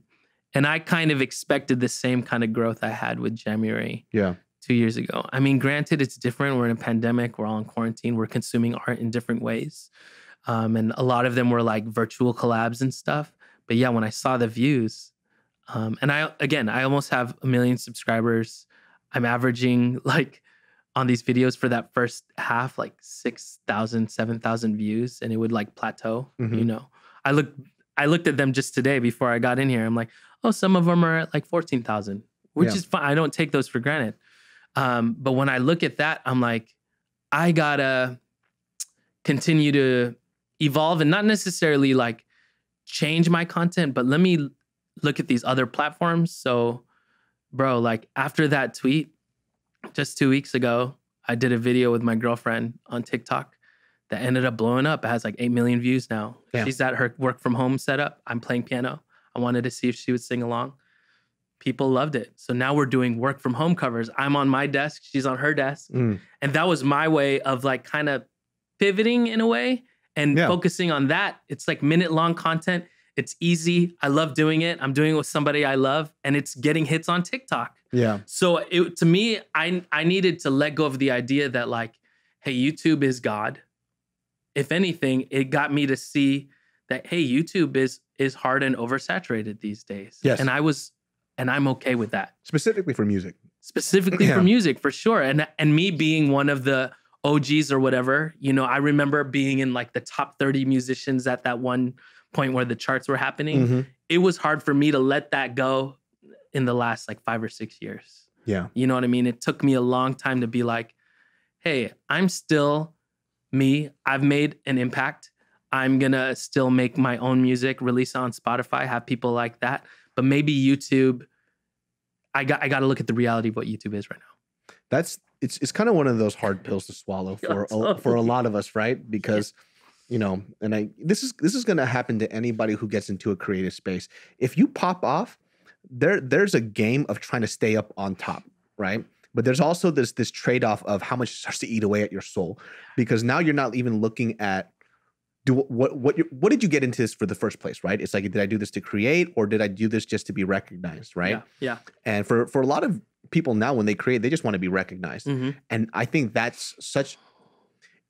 and I kind of expected the same kind of growth I had with January. Yeah. Two years ago. I mean, granted, it's different. We're in a pandemic. We're all in quarantine. We're consuming art in different ways, um, and a lot of them were like virtual collabs and stuff but yeah, when I saw the views, um, and I again, I almost have a million subscribers. I'm averaging like on these videos for that first half like 6,000 7,000 views and it would like plateau, mm-hmm. you know. I looked I looked at them just today before I got in here. I'm like, "Oh, some of them are at like 14,000." Which yeah. is fine. I don't take those for granted. Um, but when I look at that, I'm like, I gotta continue to evolve and not necessarily like change my content, but let me look at these other platforms. So, bro, like after that tweet, just two weeks ago, I did a video with my girlfriend on TikTok that ended up blowing up. It has like 8 million views now. Yeah. She's at her work from home setup. I'm playing piano. I wanted to see if she would sing along. People loved it. So now we're doing work from home covers. I'm on my desk, she's on her desk. Mm. And that was my way of like kind of pivoting in a way and yeah. focusing on that. It's like minute long content. It's easy. I love doing it. I'm doing it with somebody I love, and it's getting hits on TikTok. Yeah. So it, to me, I I needed to let go of the idea that like, hey, YouTube is God. If anything, it got me to see that hey, YouTube is is hard and oversaturated these days. Yes. And I was, and I'm okay with that. Specifically for music. Specifically yeah. for music, for sure. And and me being one of the OGs or whatever, you know, I remember being in like the top 30 musicians at that one point where the charts were happening. Mm-hmm. It was hard for me to let that go in the last like five or six years. Yeah. You know what I mean? It took me a long time to be like, hey, I'm still me. I've made an impact. I'm going to still make my own music, release on Spotify, have people like that. But maybe YouTube, I got I got to look at the reality of what YouTube is right now. That's it's it's kind of one of those hard pills to swallow for a, for a lot of us, right? Because you know, and I this is this is going to happen to anybody who gets into a creative space. If you pop off, there there's a game of trying to stay up on top, right? But there's also this this trade off of how much starts to eat away at your soul because now you're not even looking at do what what what did you get into this for the first place right it's like did i do this to create or did i do this just to be recognized right yeah, yeah. and for for a lot of people now when they create they just want to be recognized mm-hmm. and i think that's such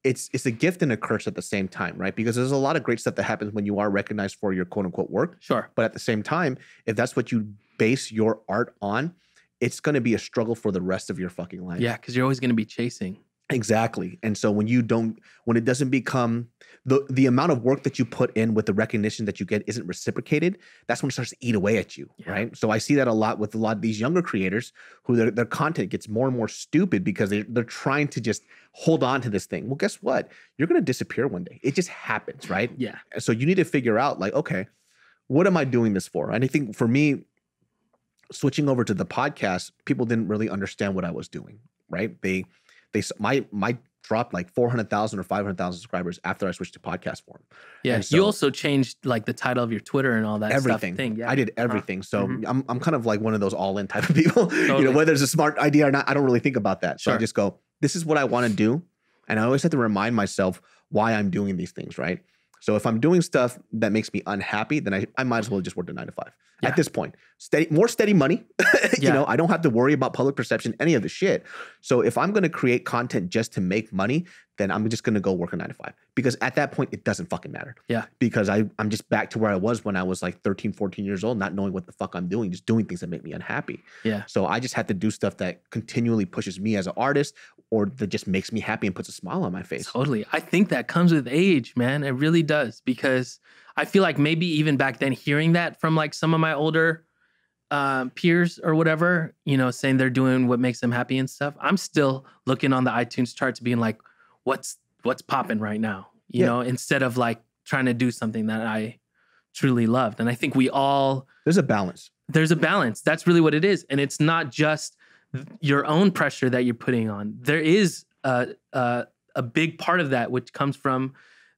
it's it's a gift and a curse at the same time right because there's a lot of great stuff that happens when you are recognized for your quote unquote work sure but at the same time if that's what you base your art on it's going to be a struggle for the rest of your fucking life yeah because you're always going to be chasing exactly and so when you don't when it doesn't become the the amount of work that you put in with the recognition that you get isn't reciprocated, that's when it starts to eat away at you, yeah. right? So I see that a lot with a lot of these younger creators who their, their content gets more and more stupid because they're, they're trying to just hold on to this thing. Well, guess what? You're going to disappear one day. It just happens, right? Yeah. So you need to figure out like, okay, what am I doing this for? And I think for me, switching over to the podcast, people didn't really understand what I was doing, right? They they my my dropped like 400,000 or 500,000 subscribers after I switched to podcast form. Yeah. So, you also changed like the title of your Twitter and all that everything. Yeah. I did uh-huh. everything. So mm-hmm. I'm, I'm kind of like one of those all in type of people. Totally. You know, whether it's a smart idea or not, I don't really think about that. So sure. I just go, this is what I want to do. And I always have to remind myself why I'm doing these things, right? So if I'm doing stuff that makes me unhappy, then I, I might as well just work the nine to five yeah. at this point. Steady, more steady money. you know, I don't have to worry about public perception, any of the shit. So if I'm gonna create content just to make money, then I'm just gonna go work a nine to five because at that point it doesn't fucking matter. Yeah. Because I I'm just back to where I was when I was like 13, 14 years old, not knowing what the fuck I'm doing, just doing things that make me unhappy. Yeah. So I just have to do stuff that continually pushes me as an artist or that just makes me happy and puts a smile on my face. Totally. I think that comes with age, man. It really does because I feel like maybe even back then hearing that from like some of my older uh, peers or whatever, you know, saying they're doing what makes them happy and stuff. I'm still looking on the iTunes charts being like what's what's popping right now, you yeah. know, instead of like trying to do something that I truly loved. And I think we all There's a balance. There's a balance. That's really what it is. And it's not just your own pressure that you're putting on. There is a, a, a big part of that which comes from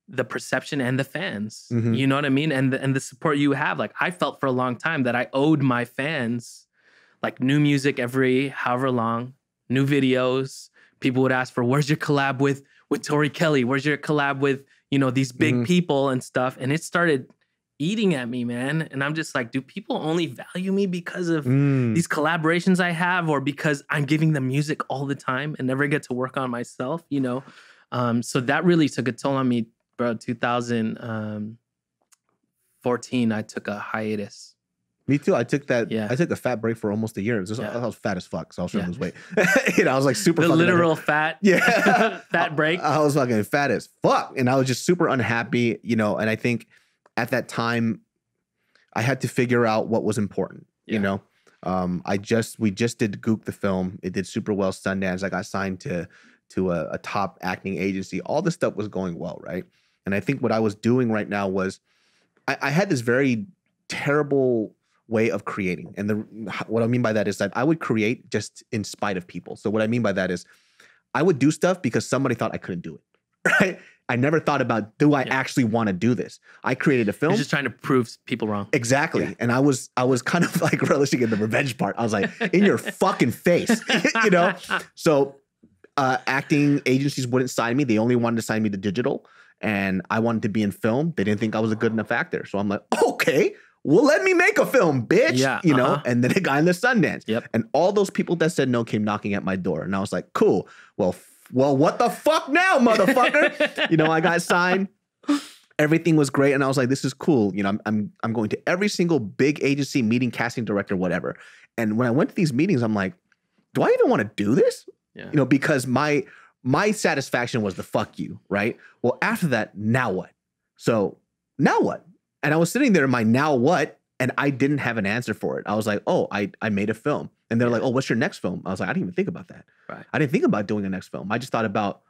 the perception and the fans. Mm-hmm. You know what I mean? And the, and the support you have. Like I felt for a long time that I owed my fans like new music every however long, new videos. People would ask for where's your collab with with Tori Kelly? Where's your collab with, you know, these big mm-hmm. people and stuff? And it started eating at me, man. And I'm just like, do people only value me because of mm. these collaborations I have or because I'm giving them music all the time and never get to work on myself, you know? Um, so that really took a toll on me, bro. 2014, um, I took a hiatus. Me too. I took that. Yeah. I took a fat break for almost a year. It was just, yeah. I was fat as fuck, so I was trying to lose weight. you know, I was like super. The literal fat. Yeah. fat break. I, I was fucking fat as fuck, and I was just super unhappy. You know, and I think at that time, I had to figure out what was important. Yeah. You know, um, I just we just did Gook the film. It did super well Sundance. I got signed to to a, a top acting agency. All this stuff was going well, right? And I think what I was doing right now was I, I had this very terrible way of creating. And the what I mean by that is that I would create just in spite of people. So what I mean by that is I would do stuff because somebody thought I couldn't do it. Right? I never thought about do I yeah. actually want to do this? I created a film. You're just trying to prove people wrong. Exactly. Yeah. And I was I was kind of like relishing in the revenge part. I was like, in your fucking face. you know? So uh, acting agencies wouldn't sign me. They only wanted to sign me to digital. And I wanted to be in film. They didn't think I was a good enough actor. So I'm like, okay, well, let me make a film, bitch. Yeah, you uh -huh. know, uh-huh. and then a guy in the Sundance. Yep. And all those people that said no came knocking at my door. And I was like, cool. Well, well, what the fuck now, motherfucker? you know, I got signed. Everything was great, and I was like, this is cool. You know, I'm I'm I'm going to every single big agency meeting, casting director, whatever. And when I went to these meetings, I'm like, do I even want to do this? Yeah. You know, because my my satisfaction was the fuck you, right? Well, after that, now what? So now what? And I was sitting there in my now what and I didn't have an answer for it. I was like, oh, I, I made a film. And they're yeah. like, oh, what's your next film? I was like, I didn't even think about that. Right. I didn't think about doing a next film. I just thought about,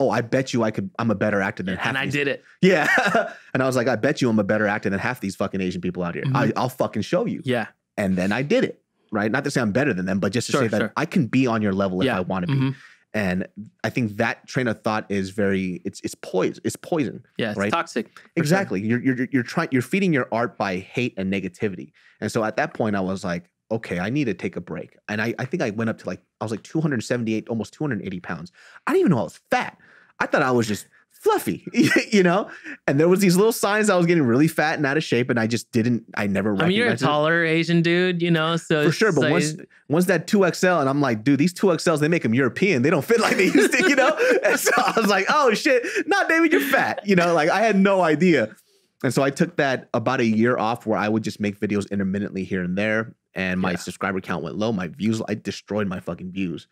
oh, I bet you I could, I'm a better actor than half. And I did it. Yeah. and I was like, I bet you I'm a better actor than half these fucking Asian people out here. Mm-hmm. I, will fucking show you. Yeah. And then I did it. Right. Not to say I'm better than them, but just to sure, say that sure. I can be on your level yeah. if I want to be. Mm-hmm and I think that train of thought is very it's it's poison it's poison. Yeah, it's right? toxic. Exactly. Sure. You're you're you're trying you're feeding your art by hate and negativity. And so at that point, I was like, okay, I need to take a break. And I I think I went up to like I was like 278, almost 280 pounds. I didn't even know I was fat. I thought I was just fluffy, you know? And there was these little signs I was getting really fat and out of shape, and I just didn't. I never. I mean, you're a taller it. Asian dude, you know, so for sure. But once once that two XL, and I'm like, dude, these two XLs, they make them European. They don't fit like they used to, you know. and so I was like, oh shit, not David, you're fat, you know. Like I had no idea. And so I took that about a year off where I would just make videos intermittently here and there. And my yeah. subscriber count went low. My views, I destroyed my fucking views.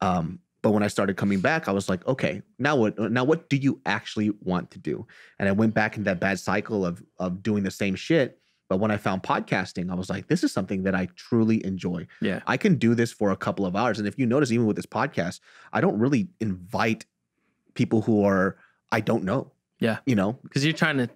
Um, but when I started coming back, I was like, okay, now what? Uh, now what do you actually want to do? And I went back into that bad cycle of of doing the same shit. But when I found podcasting, I was like, this is something that I truly enjoy. Yeah, I can do this for a couple of hours. And if you notice, even with this podcast, I don't really invite people who are I don't know. Yeah, you know, because you're trying to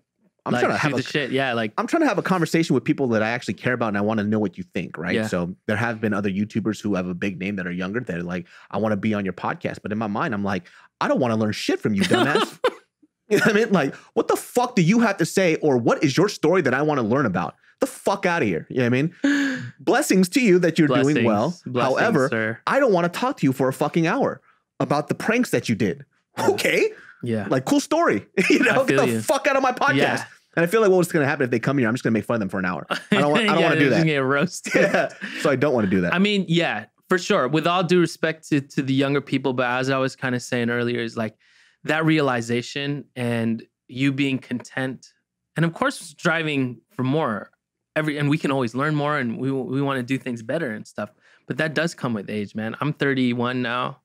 I'm like, trying to have a, shit. Yeah, like I'm trying to have a conversation with people that I actually care about and I want to know what you think, right? Yeah. So there have been other YouTubers who have a big name that are younger that are like, I want to be on your podcast. But in my mind, I'm like, I don't want to learn shit from you, dumbass. you know what I mean? Like, what the fuck do you have to say or what is your story that I want to learn about? The fuck out of here. You know what I mean? Blessings to you that you're Blessings. doing well. Blessings, However, sir. I don't want to talk to you for a fucking hour about the pranks that you did. Okay. Yeah. Like, cool story. you know, get the you. fuck out of my podcast. Yeah. And I feel like well, what's going to happen if they come here? I'm just going to make fun of them for an hour. I don't want. I don't yeah, want to do that. Get roasted. Yeah. So I don't want to do that. I mean, yeah, for sure. With all due respect to to the younger people, but as I was kind of saying earlier, is like that realization and you being content, and of course striving for more. Every and we can always learn more, and we we want to do things better and stuff. But that does come with age, man. I'm 31 now,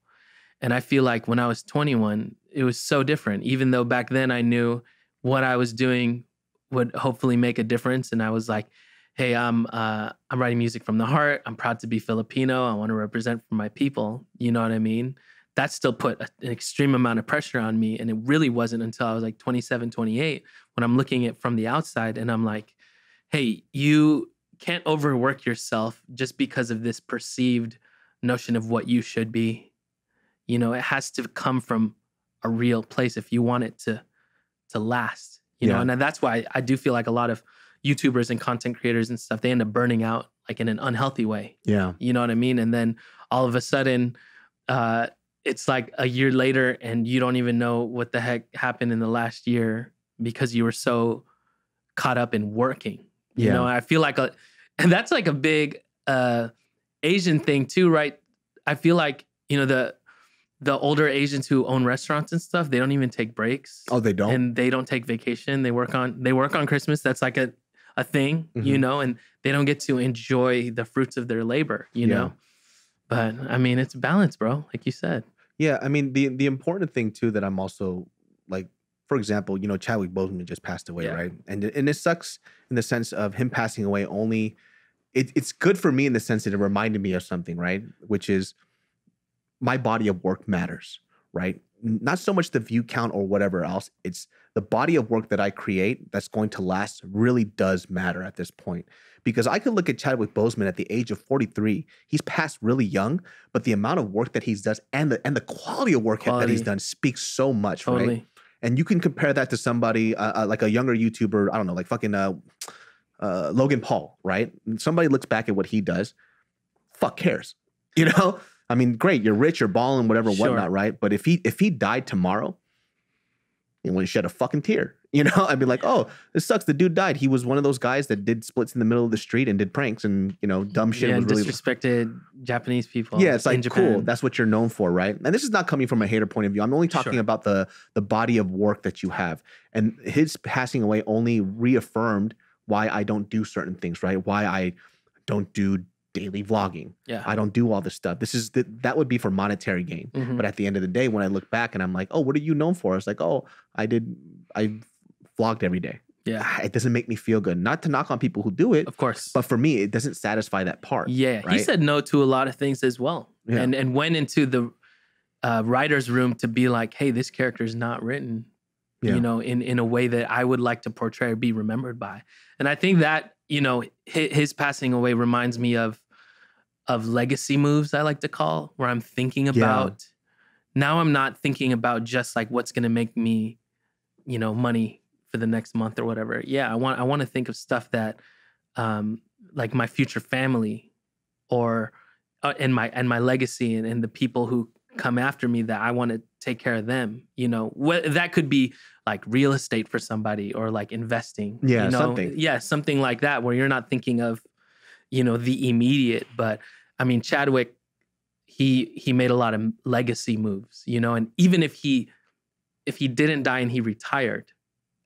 and I feel like when I was 21, it was so different. Even though back then I knew what I was doing would hopefully make a difference, and I was like, "Hey, I'm uh, I'm writing music from the heart. I'm proud to be Filipino. I want to represent for my people." You know what I mean? That still put a, an extreme amount of pressure on me, and it really wasn't until I was like 27, 28 when I'm looking at from the outside, and I'm like, "Hey, you can't overwork yourself just because of this perceived." notion of what you should be you know it has to come from a real place if you want it to to last you yeah. know and that's why i do feel like a lot of youtubers and content creators and stuff they end up burning out like in an unhealthy way yeah you know what i mean and then all of a sudden uh it's like a year later and you don't even know what the heck happened in the last year because you were so caught up in working you yeah. know i feel like a, and that's like a big uh asian thing too right i feel like you know the the older Asians who own restaurants and stuff, they don't even take breaks. Oh, they don't. And they don't take vacation. They work on they work on Christmas. That's like a a thing, mm-hmm. you know, and they don't get to enjoy the fruits of their labor, you yeah. know. But I mean, it's balance, bro, like you said. Yeah, I mean, the the important thing too that I'm also like for example, you know, Chadwick Boseman just passed away, yeah. right? And and it sucks in the sense of him passing away only it, it's good for me in the sense that it reminded me of something, right? Which is my body of work matters, right? Not so much the view count or whatever else. It's the body of work that I create that's going to last really does matter at this point. Because I could look at Chadwick Boseman at the age of 43. He's passed really young, but the amount of work that he's done and the and the quality of work quality. that he's done speaks so much, totally. right? And you can compare that to somebody uh, uh, like a younger YouTuber. I don't know, like fucking uh, uh Logan Paul, right? Somebody looks back at what he does. Fuck cares, you know. I mean, great, you're rich, you're balling, whatever, sure. whatnot, right? But if he if he died tomorrow, you wouldn't shed a fucking tear. You know, I'd be like, oh, this sucks. The dude died. He was one of those guys that did splits in the middle of the street and did pranks and you know dumb shit. Yeah, really... disrespected Japanese people. Yeah, it's like Japan. cool. That's what you're known for, right? And this is not coming from a hater point of view. I'm only talking sure. about the the body of work that you have. And his passing away only reaffirmed why I don't do certain things, right? Why I don't do daily vlogging. Yeah. I don't do all this stuff. This is the, that would be for monetary gain. Mm-hmm. But at the end of the day, when I look back and I'm like, oh, what are you known for? It's like, oh, I did, I vlogged every day. Yeah. Ah, it doesn't make me feel good. Not to knock on people who do it. Of course. But for me, it doesn't satisfy that part. Yeah. Right? He said no to a lot of things as well. Yeah. And and went into the uh, writer's room to be like, hey, this character is not written, yeah. you know, in, in a way that I would like to portray or be remembered by. And I think hmm. that, you know, his, his passing away reminds me of of legacy moves, I like to call, where I'm thinking about yeah. now I'm not thinking about just like what's gonna make me, you know, money for the next month or whatever. Yeah, I want I want to think of stuff that um like my future family or uh, and my and my legacy and, and the people who come after me that I want to take care of them. You know, what that could be like real estate for somebody or like investing. Yeah, you know? something. Yeah, something like that where you're not thinking of you know the immediate but i mean chadwick he he made a lot of legacy moves you know and even if he if he didn't die and he retired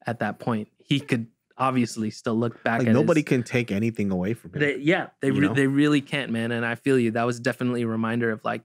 at that point he could obviously still look back like nobody his, can take anything away from him they, yeah they re- they really can't man and i feel you that was definitely a reminder of like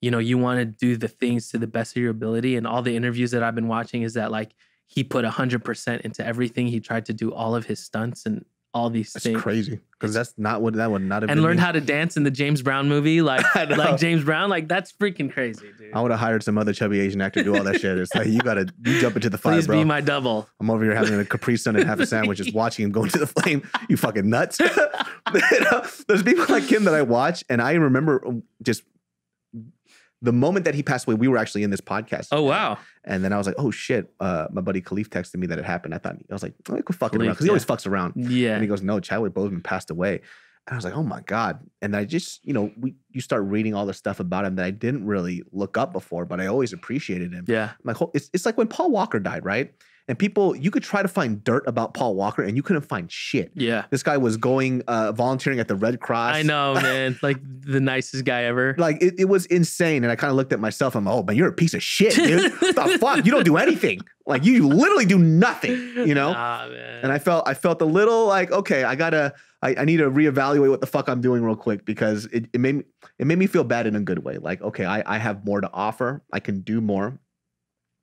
you know you want to do the things to the best of your ability and all the interviews that i've been watching is that like he put 100% into everything he tried to do all of his stunts and all these that's things. crazy because that's not what that would not have and learned me. how to dance in the James Brown movie, like like James Brown, like that's freaking crazy, dude. I would have hired some other chubby Asian actor to do all that shit. It's like you gotta you jump into the fire, Please bro. be my double. I'm over here having a Capri Sun and half a sandwich, just watching him go into the flame. You fucking nuts. you know, there's people like him that I watch, and I remember just the moment that he passed away, we were actually in this podcast. Oh wow! And then I was like, oh shit! Uh, my buddy Khalif texted me that it happened. I thought I was like, oh, go fucking around because he always fucks around. Yeah. And he goes, no, Chadwick Boseman passed away. And I was like, oh my god! And I just, you know, we you start reading all the stuff about him that I didn't really look up before, but I always appreciated him. Yeah. My whole it's it's like when Paul Walker died, right? And people, you could try to find dirt about Paul Walker, and you couldn't find shit. Yeah, this guy was going uh, volunteering at the Red Cross. I know, man, like the nicest guy ever. Like it, it was insane, and I kind of looked at myself. I'm, like, oh man, you're a piece of shit, dude. what the fuck? You don't do anything. Like you literally do nothing. You know. Nah, and I felt, I felt a little like, okay, I gotta. I, I, need to reevaluate what the fuck I'm doing real quick because it, it made me, it made me feel bad in a good way. Like, okay, I, I have more to offer. I can do more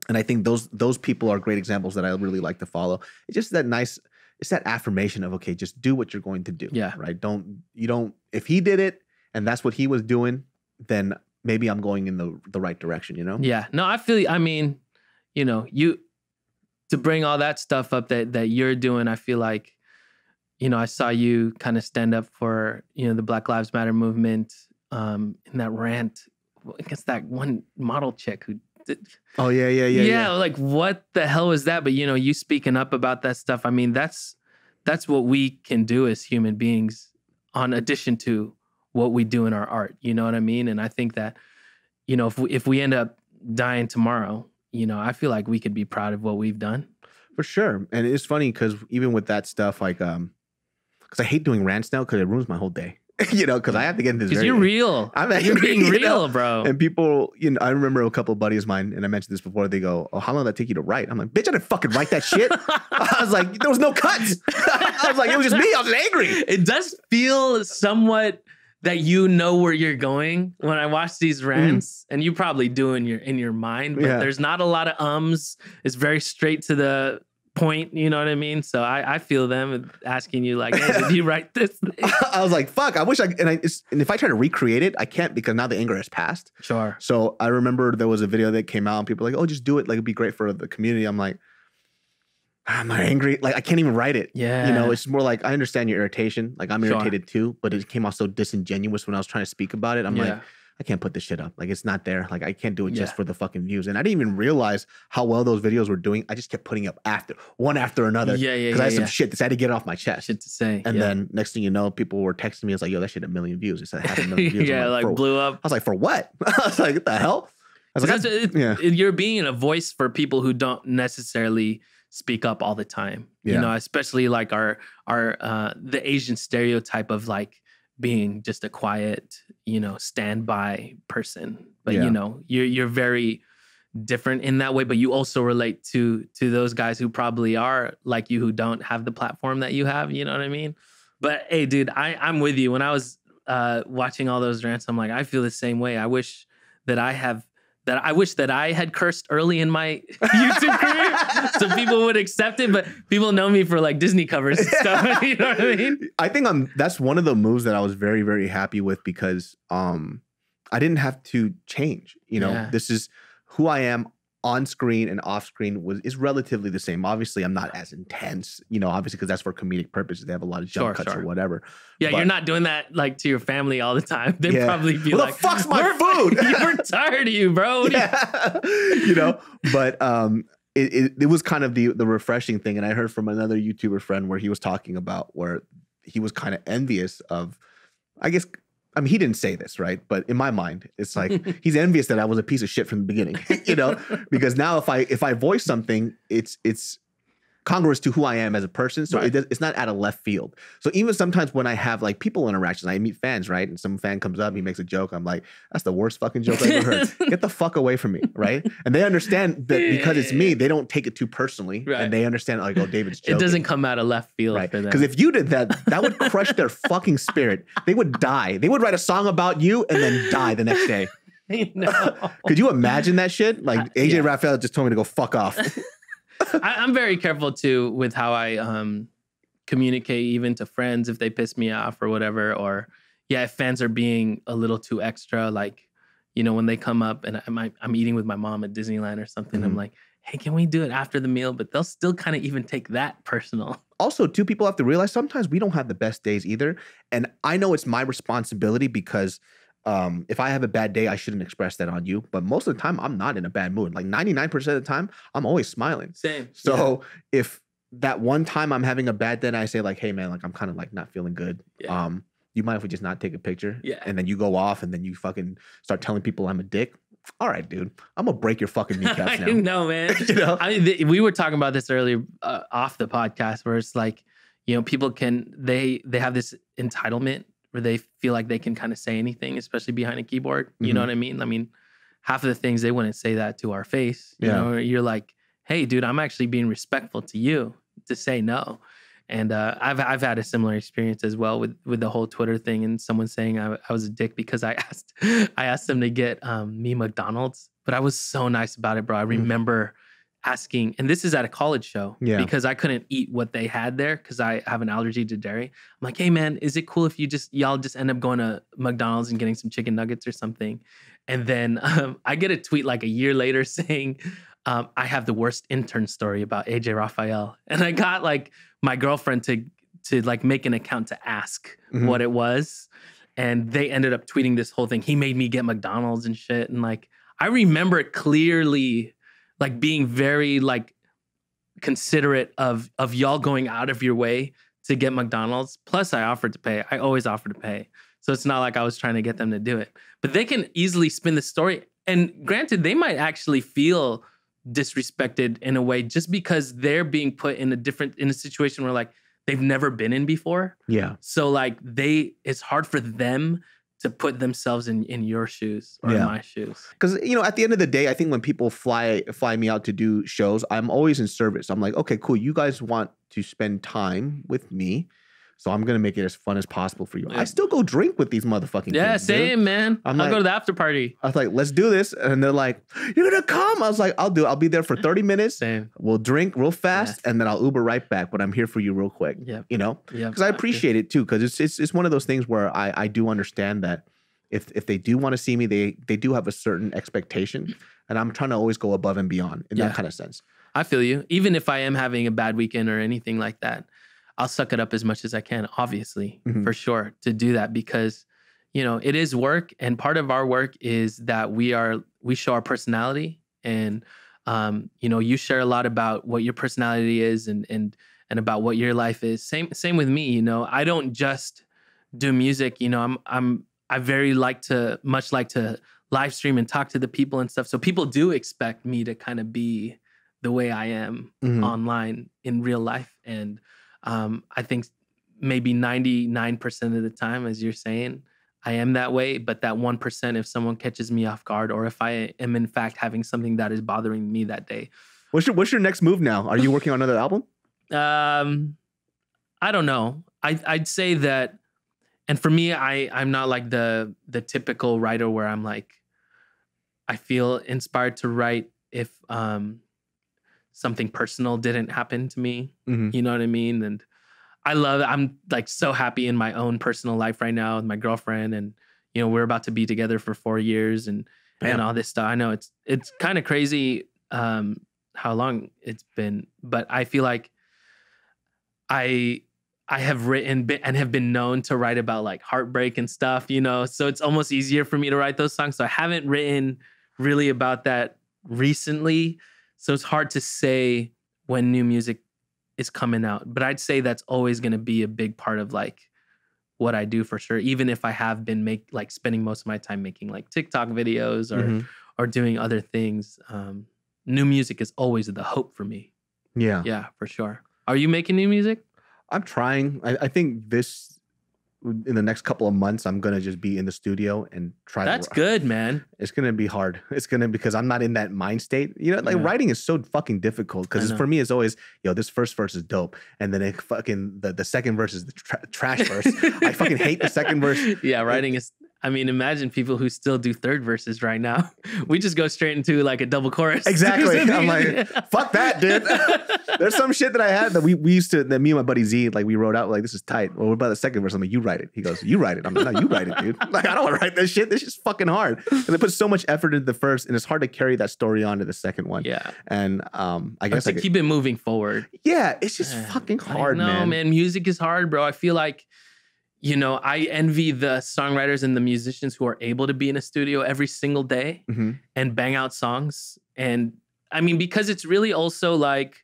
and I think those those people are great examples that I really like to follow. It's just that nice, it's that affirmation of okay, just do what you're going to do. Yeah. Right. Don't you don't if he did it and that's what he was doing, then maybe I'm going in the the right direction. You know. Yeah. No, I feel. I mean, you know, you to bring all that stuff up that that you're doing. I feel like, you know, I saw you kind of stand up for you know the Black Lives Matter movement um in that rant against that one model chick who Oh yeah, yeah, yeah, yeah. Yeah, like what the hell was that? But you know, you speaking up about that stuff. I mean, that's that's what we can do as human beings, on addition to what we do in our art. You know what I mean? And I think that, you know, if we, if we end up dying tomorrow, you know, I feel like we could be proud of what we've done. For sure, and it's funny because even with that stuff, like, um, because I hate doing rants now because it ruins my whole day. you know, because I have to get into this. Because you're real. I'm angry, you're being you real, know? bro. And people, you know, I remember a couple buddies of mine, and I mentioned this before. They go, "Oh, how long did that take you to write?" I'm like, "Bitch, I didn't fucking write that shit." I was like, "There was no cuts." I was like, "It was just me. I was angry." It does feel somewhat that you know where you're going when I watch these mm. rants, mm. and you probably do in your in your mind, but yeah. there's not a lot of ums. It's very straight to the point. You know what I mean? So I, I feel them asking you like, hey, did you write this? I was like, fuck. I wish I and I and if I try to recreate it, I can't because now the anger has passed. Sure. So I remember there was a video that came out and people were like, oh, just do it. Like it'd be great for the community. I'm like, I'm not angry. Like I can't even write it. Yeah. You know, it's more like I understand your irritation. Like I'm irritated sure. too, but it came out so disingenuous when I was trying to speak about it. I'm yeah. like. I can't put this shit up. Like it's not there. Like I can't do it yeah. just for the fucking views. And I didn't even realize how well those videos were doing. I just kept putting up after one after another. Yeah, yeah. Because yeah, I had yeah. some shit that I had to get off my chest. Shit to say. And then next thing you know, people were texting me. It's like, yo, that shit a million views. It's like half a million views. yeah, like, like blew up. I was like, for what? I was like, what the hell? I was like, it, yeah. you're being a voice for people who don't necessarily speak up all the time. Yeah. You know, especially like our our uh the Asian stereotype of like being just a quiet you know standby person but yeah. you know you're you're very different in that way but you also relate to to those guys who probably are like you who don't have the platform that you have you know what i mean but hey dude i i'm with you when i was uh watching all those rants i'm like i feel the same way i wish that i have that I wish that I had cursed early in my YouTube career so people would accept it. But people know me for like Disney covers and stuff. you know what I mean? I think I'm, that's one of the moves that I was very, very happy with because um, I didn't have to change. You know, yeah. this is who I am on screen and off screen was is relatively the same. Obviously, I'm not as intense, you know, obviously because that's for comedic purposes. They have a lot of jump sure, cuts sure. or whatever. Yeah, but, you're not doing that like to your family all the time. They yeah. probably be well, like, "The fuck's my food? we're tired of you, bro." Yeah. you know, but um, it, it it was kind of the the refreshing thing, and I heard from another YouTuber friend where he was talking about where he was kind of envious of, I guess I mean, he didn't say this, right? But in my mind, it's like he's envious that I was a piece of shit from the beginning, you know? Because now if I if I voice something, it's it's congruous to who I am as a person. So right. it it's not out of left field. So even sometimes when I have like people interactions, I meet fans, right? And some fan comes up, he makes a joke. I'm like, that's the worst fucking joke I've ever heard. Get the fuck away from me, right? And they understand that because it's me, they don't take it too personally, right. and they understand like, oh, David's joke." It doesn't come out of left field, right? Because if you did that, that would crush their fucking spirit. They would die. They would write a song about you and then die the next day. Could you imagine that shit? Like AJ yeah. Raphael just told me to go fuck off. I, am very careful too with how I um, communicate, even to friends, if they piss me off or whatever. Or yeah, if fans are being a little too extra, like you know when they come up and I'm I'm eating with my mom at Disneyland or something, mm-hmm. I'm like, hey, can we do it after the meal? But they'll still kind of even take that personal. Also, two people have to realize sometimes we don't have the best days either, and I know it's my responsibility because um, if I have a bad day, I shouldn't express that on you. But most of the time, I'm not in a bad mood. Like 99% of the time, I'm always smiling. Same. So yeah. if that one time I'm having a bad day and I say, like, hey man, like I'm kind of like not feeling good. Yeah. Um, you mind if we just not take a picture? Yeah. And then you go off and then you fucking start telling people I'm a dick. All right, dude. I'm gonna break your fucking kneecaps now. No, know, man. you know, I mean, th- we were talking about this earlier uh, off the podcast, where it's like, you know, people can they they have this entitlement where they feel like they can kind of say anything, especially behind a keyboard. Mm-hmm. You know mm-hmm. what I mean? I mean, half of the things they wouldn't say that to our face. You yeah. know, you're like, hey, dude, I'm actually being respectful to you to say no. And uh, I've I've had a similar experience as well with with the whole Twitter thing and someone saying I, I was a dick because I asked I asked them to get um, me McDonald's, but I was so nice about it, bro. I mm. remember. Mm-hmm asking, and this is at a college show yeah. because I couldn't eat what they had there because I have an allergy to dairy. I'm like, hey man, is it cool if you just y'all just end up going to McDonald's and getting some chicken nuggets or something? And then um, I get a tweet like a year later saying, um, I have the worst intern story about AJ Raphael, and I got like my girlfriend to to like make an account to ask mm-hmm. what it was. And they ended up tweeting this whole thing. He made me get McDonald's and shit. And like, I remember it clearly like being very like considerate of of y'all going out of your way to get McDonald's. Plus, I offered to pay. I always offer to pay, so it's not like I was trying to get them to do it. But they can easily spin the story. And granted, they might actually feel disrespected in a way just because they're being put in a different in a situation where like they've never been in before. Yeah. So like they it's hard for them to put themselves in in your shoes or yeah. my shoes. Because you know, at the end of the day, I think when people fly fly me out to do shows, I'm always in service. I'm like, okay, cool. You guys want to spend time with me. So I'm gonna make it as fun as possible for you. Yeah. I still go drink with these motherfucking yeah, kids, same dude. man. I'm I'll like, go to the after party. I was like, let's do this, and they're like, you're gonna come. I was like, I'll do. It. I'll be there for 30 minutes. Same. We'll drink real fast, yeah. and then I'll Uber right back. But I'm here for you real quick. Yeah. You know. Yeah. Because I appreciate it too. Because it's it's it's one of those things where I I do understand that if if they do want to see me, they they do have a certain expectation, and I'm trying to always go above and beyond in yeah. that kind of sense. I feel you. Even if I am having a bad weekend or anything like that, I'll suck it up as much as I can, obviously, mm-hmm. for sure, to do that because you know it is work and part of our work is that we are we show our personality and um, you know you share a lot about what your personality is and and and about what your life is same same with me you know i don't just do music you know i'm i'm i very like to much like to live stream and talk to the people and stuff so people do expect me to kind of be the way i am mm-hmm. online in real life and um, I think maybe 99% of the time, as you're saying, I am that way. But that 1%, if someone catches me off guard or if I am in fact having something that is bothering me that day. What's your, what's your next move now? Are you working on another album? Um, I don't know. I, I'd say that, and for me, I, I'm not like the, the typical writer where I'm like, I feel inspired to write if, um, something personal didn't happen to me. Mm-hmm. You know what I mean? And I love I'm like so happy in my own personal life right now with my girlfriend and you know, we're about to be together for 4 years and Bam. and all this stuff. I know it's it's kind of crazy um how long it's been, but I feel like I I have written and have been known to write about like heartbreak and stuff, you know. So it's almost easier for me to write those songs. So I haven't written really about that recently, so it's hard to say when new music is coming out, but I'd say that's always going to be a big part of like what I do for sure. Even if I have been make like spending most of my time making like TikTok videos or mm-hmm. or doing other things, um, new music is always the hope for me. Yeah, yeah, for sure. Are you making new music? I'm trying. I, I think this in the next couple of months i'm gonna just be in the studio and try that's to, good man it's gonna be hard it's gonna because i'm not in that mind state you know like yeah. writing is so fucking difficult because for me it's always yo this first verse is dope and then it fucking the, the second verse is the tra- trash verse i fucking hate the second verse yeah writing it, is I mean, imagine people who still do third verses right now. We just go straight into like a double chorus. Exactly. I'm like, fuck that, dude. There's some shit that I had that we, we used to that me and my buddy Z like we wrote out like this is tight. Well, we're about the second verse. I'm like, you write it. He goes, you write it. I'm like, no, you write it, dude. Like I don't want to write this shit. This is fucking hard. And they put so much effort into the first, and it's hard to carry that story on to the second one. Yeah. And um, I guess like, keep it moving forward. Yeah, it's just fucking hard, know, man. man. Music is hard, bro. I feel like you know, I envy the songwriters and the musicians who are able to be in a studio every single day mm-hmm. and bang out songs. And I mean, because it's really also like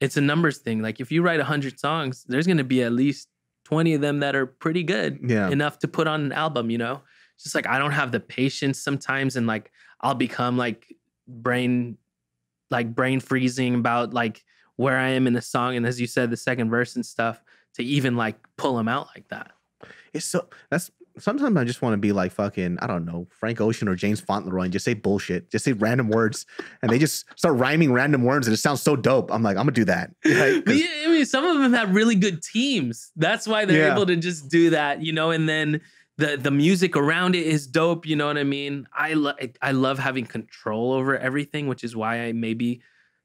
it's a numbers thing. Like if you write hundred songs, there's going to be at least twenty of them that are pretty good, yeah. enough to put on an album. You know, it's just like I don't have the patience sometimes, and like I'll become like brain, like brain freezing about like where I am in the song, and as you said, the second verse and stuff to even like pull them out like that. It's so that's sometimes I just want to be like fucking, I don't know, Frank Ocean or James Fauntleroy and just say bullshit. Just say random words and they just start rhyming random words and it sounds so dope. I'm like, I'm gonna do that. Right? Yeah, I mean, some of them have really good teams. That's why they're yeah. able to just do that, you know, and then the the music around it is dope, you know what I mean? I lo- I love having control over everything, which is why I may be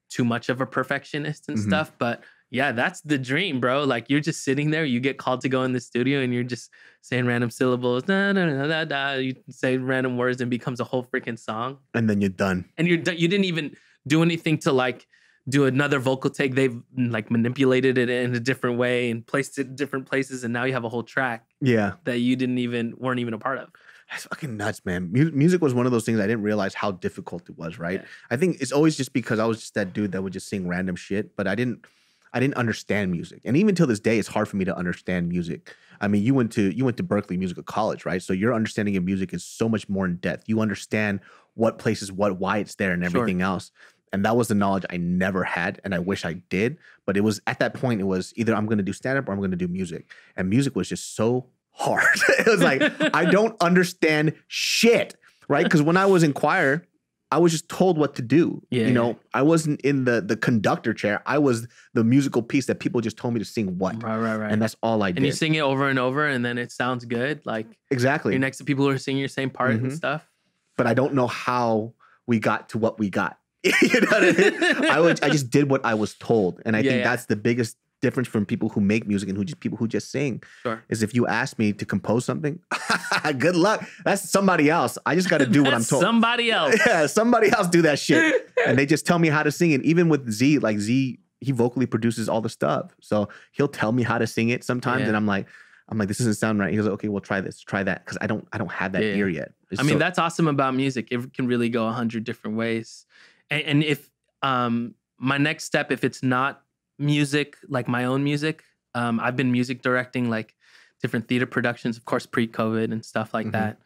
too much of a perfectionist and mm-hmm. stuff, but yeah, that's the dream, bro. Like you're just sitting there, you get called to go in the studio and you're just saying random syllables, da da da da da. You say random words and becomes a whole freaking song. And then you're done. And you're done. You didn't even do anything to like do another vocal take. They've like manipulated it in a different way and placed it in different places, and now you have a whole track. Yeah. That you didn't even weren't even a part of. That's fucking nuts, man. Mu- music was one of those things I didn't realize how difficult it was, right? Yeah. I think it's always just because I was just that dude that would just sing random shit, but I didn't I didn't understand music, and even till this day, it's hard for me to understand music. I mean, you went to you went to Berkeley Musical College, right? So your understanding of music is so much more in depth. You understand what places, what why it's there, and everything sure. else. And that was the knowledge I never had, and I wish I did. But it was at that point, it was either I'm going to do stand up or I'm going to do music, and music was just so hard. it was like I don't understand shit, right? Because when I was in choir, I was just told what to do. Yeah, you know, I wasn't in the the conductor chair. I was the musical piece that people just told me to sing what. Right, right, right. And that's all I did. And you sing it over and over, and then it sounds good. Like exactly, you're next to people who are singing your same part mm-hmm. and stuff. But I don't know how we got to what we got. you know what I mean? I, would, I just did what I was told, and I yeah, think yeah. that's the biggest difference from people who make music and who just people who just sing sure. is if you ask me to compose something, good luck. That's somebody else. I just got to do what I'm told. Somebody else. Yeah, somebody else do that shit, and they just tell me how to sing. And even with Z, like Z, he vocally produces all the stuff, so he'll tell me how to sing it sometimes, yeah. and I'm like. I'm like, this doesn't sound right. He goes, okay, we'll try this, try that, because I don't, I don't have that yeah. ear yet. It's I mean, so- that's awesome about music. It can really go a hundred different ways, and, and if um, my next step, if it's not music, like my own music. Um, I've been music directing like different theater productions, of course, pre COVID and stuff like mm-hmm. that.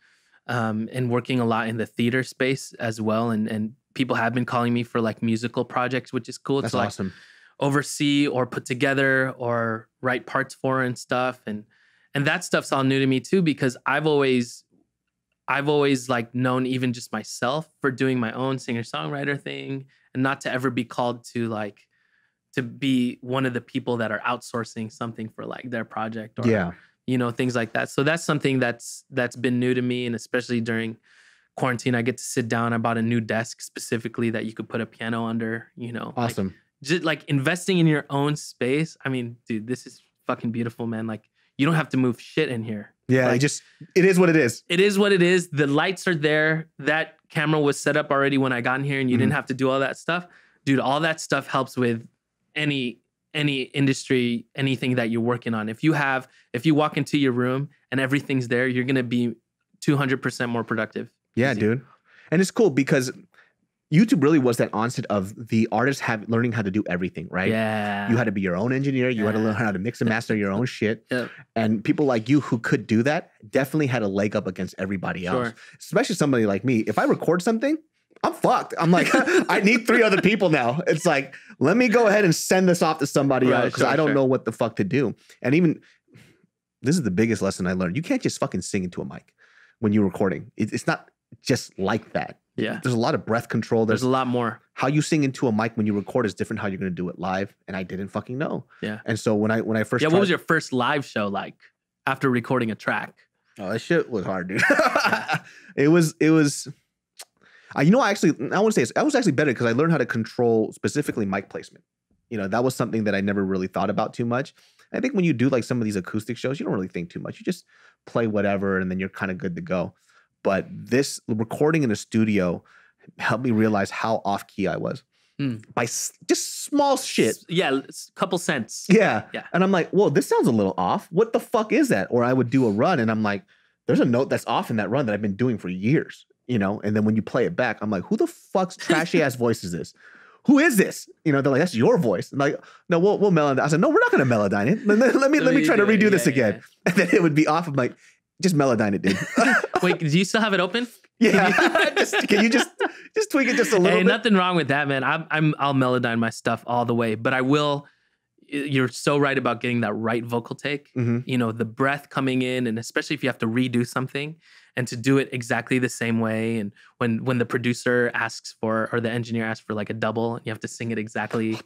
Um, and working a lot in the theater space as well. And, and people have been calling me for like musical projects, which is cool. That's to, like, awesome. Oversee or put together or write parts for and stuff. And, and that stuff's all new to me too, because I've always, I've always like known even just myself for doing my own singer songwriter thing and not to ever be called to like, to be one of the people that are outsourcing something for like their project or yeah. you know things like that. So that's something that's that's been new to me and especially during quarantine I get to sit down I bought a new desk specifically that you could put a piano under, you know. Awesome. Like, just like investing in your own space. I mean, dude, this is fucking beautiful, man. Like you don't have to move shit in here. Yeah, like, it just it is what it is. It is what it is. The lights are there. That camera was set up already when I got in here and you mm-hmm. didn't have to do all that stuff. Dude, all that stuff helps with any any industry anything that you're working on if you have if you walk into your room and everything's there you're going to be 200% more productive yeah easy. dude and it's cool because YouTube really was that onset of the artists have learning how to do everything, right? Yeah. You had to be your own engineer. You yeah. had to learn how to mix and master your own shit. Yep. And people like you who could do that definitely had a leg up against everybody else, sure. especially somebody like me. If I record something, I'm fucked. I'm like, I need three other people now. It's like, let me go ahead and send this off to somebody right, else because sure, I don't sure. know what the fuck to do. And even this is the biggest lesson I learned. You can't just fucking sing into a mic when you're recording. It's not just like that. Yeah. There's a lot of breath control. There's, There's, a lot more. How you sing into a mic when you record is different how you're gonna do it live. And I didn't fucking know. Yeah. And so when I when I first Yeah, tried, what was your first live show like after recording a track? Oh, that shit was hard, dude. it was it was you know, I actually I want to say I was actually better because I learned how to control specifically mic placement. You know, that was something that I never really thought about too much. I think when you do like some of these acoustic shows, you don't really think too much. You just play whatever, and then you're kind of good to go. But this recording in a studio helped me realize how off key I was. Mm. by just small shit. Yeah, couple cents. Yeah. Yeah. And I'm like, whoa, this sounds a little off. What the fuck is that? Or I would do a run and I'm like, there's a note that's off in that run that I've been doing for years you know, and then when you play it back, I'm like, who the fuck's trashy ass voice is this? Who is this? You know, they're like, that's your voice. And like, no, we'll we'll melodyne. I said, no, we're not gonna melodyne it. Let, let, let me let me try to redo this again. Yeah. And then it would be off. I'm like, just melodyne it, dude. Wait, do you still have it open? Yeah. just, can you just just tweak it just a little? Hey, bit? nothing wrong with that, man. I'm, I'm I'll melodyne my stuff all the way, but I will you're so right about getting that right vocal take. Mm-hmm. You know, the breath coming in, and especially if you have to redo something, and to do it exactly the same way. And when when the producer asks for or the engineer asks for like a double, you have to sing it exactly.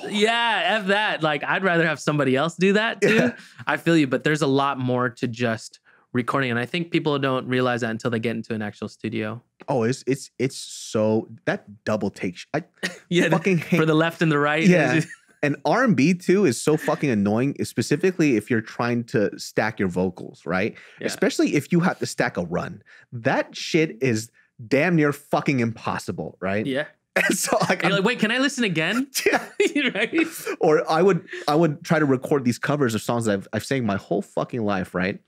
Oh, yeah, f that. Like I'd rather have somebody else do that too. Yeah. I feel you, but there's a lot more to just recording and i think people don't realize that until they get into an actual studio oh it's it's it's so that double take i yeah fucking hate, for the left and the right yeah and R&B too is so fucking annoying, specifically if you're trying to stack your vocals, right? Yeah. Especially if you have to stack a run. That shit is damn near fucking impossible, right? Yeah. And so like, you're i like, wait, can I listen again? Yeah. right? Or I would I would try to record these covers of songs that I've I've sang my whole fucking life, right?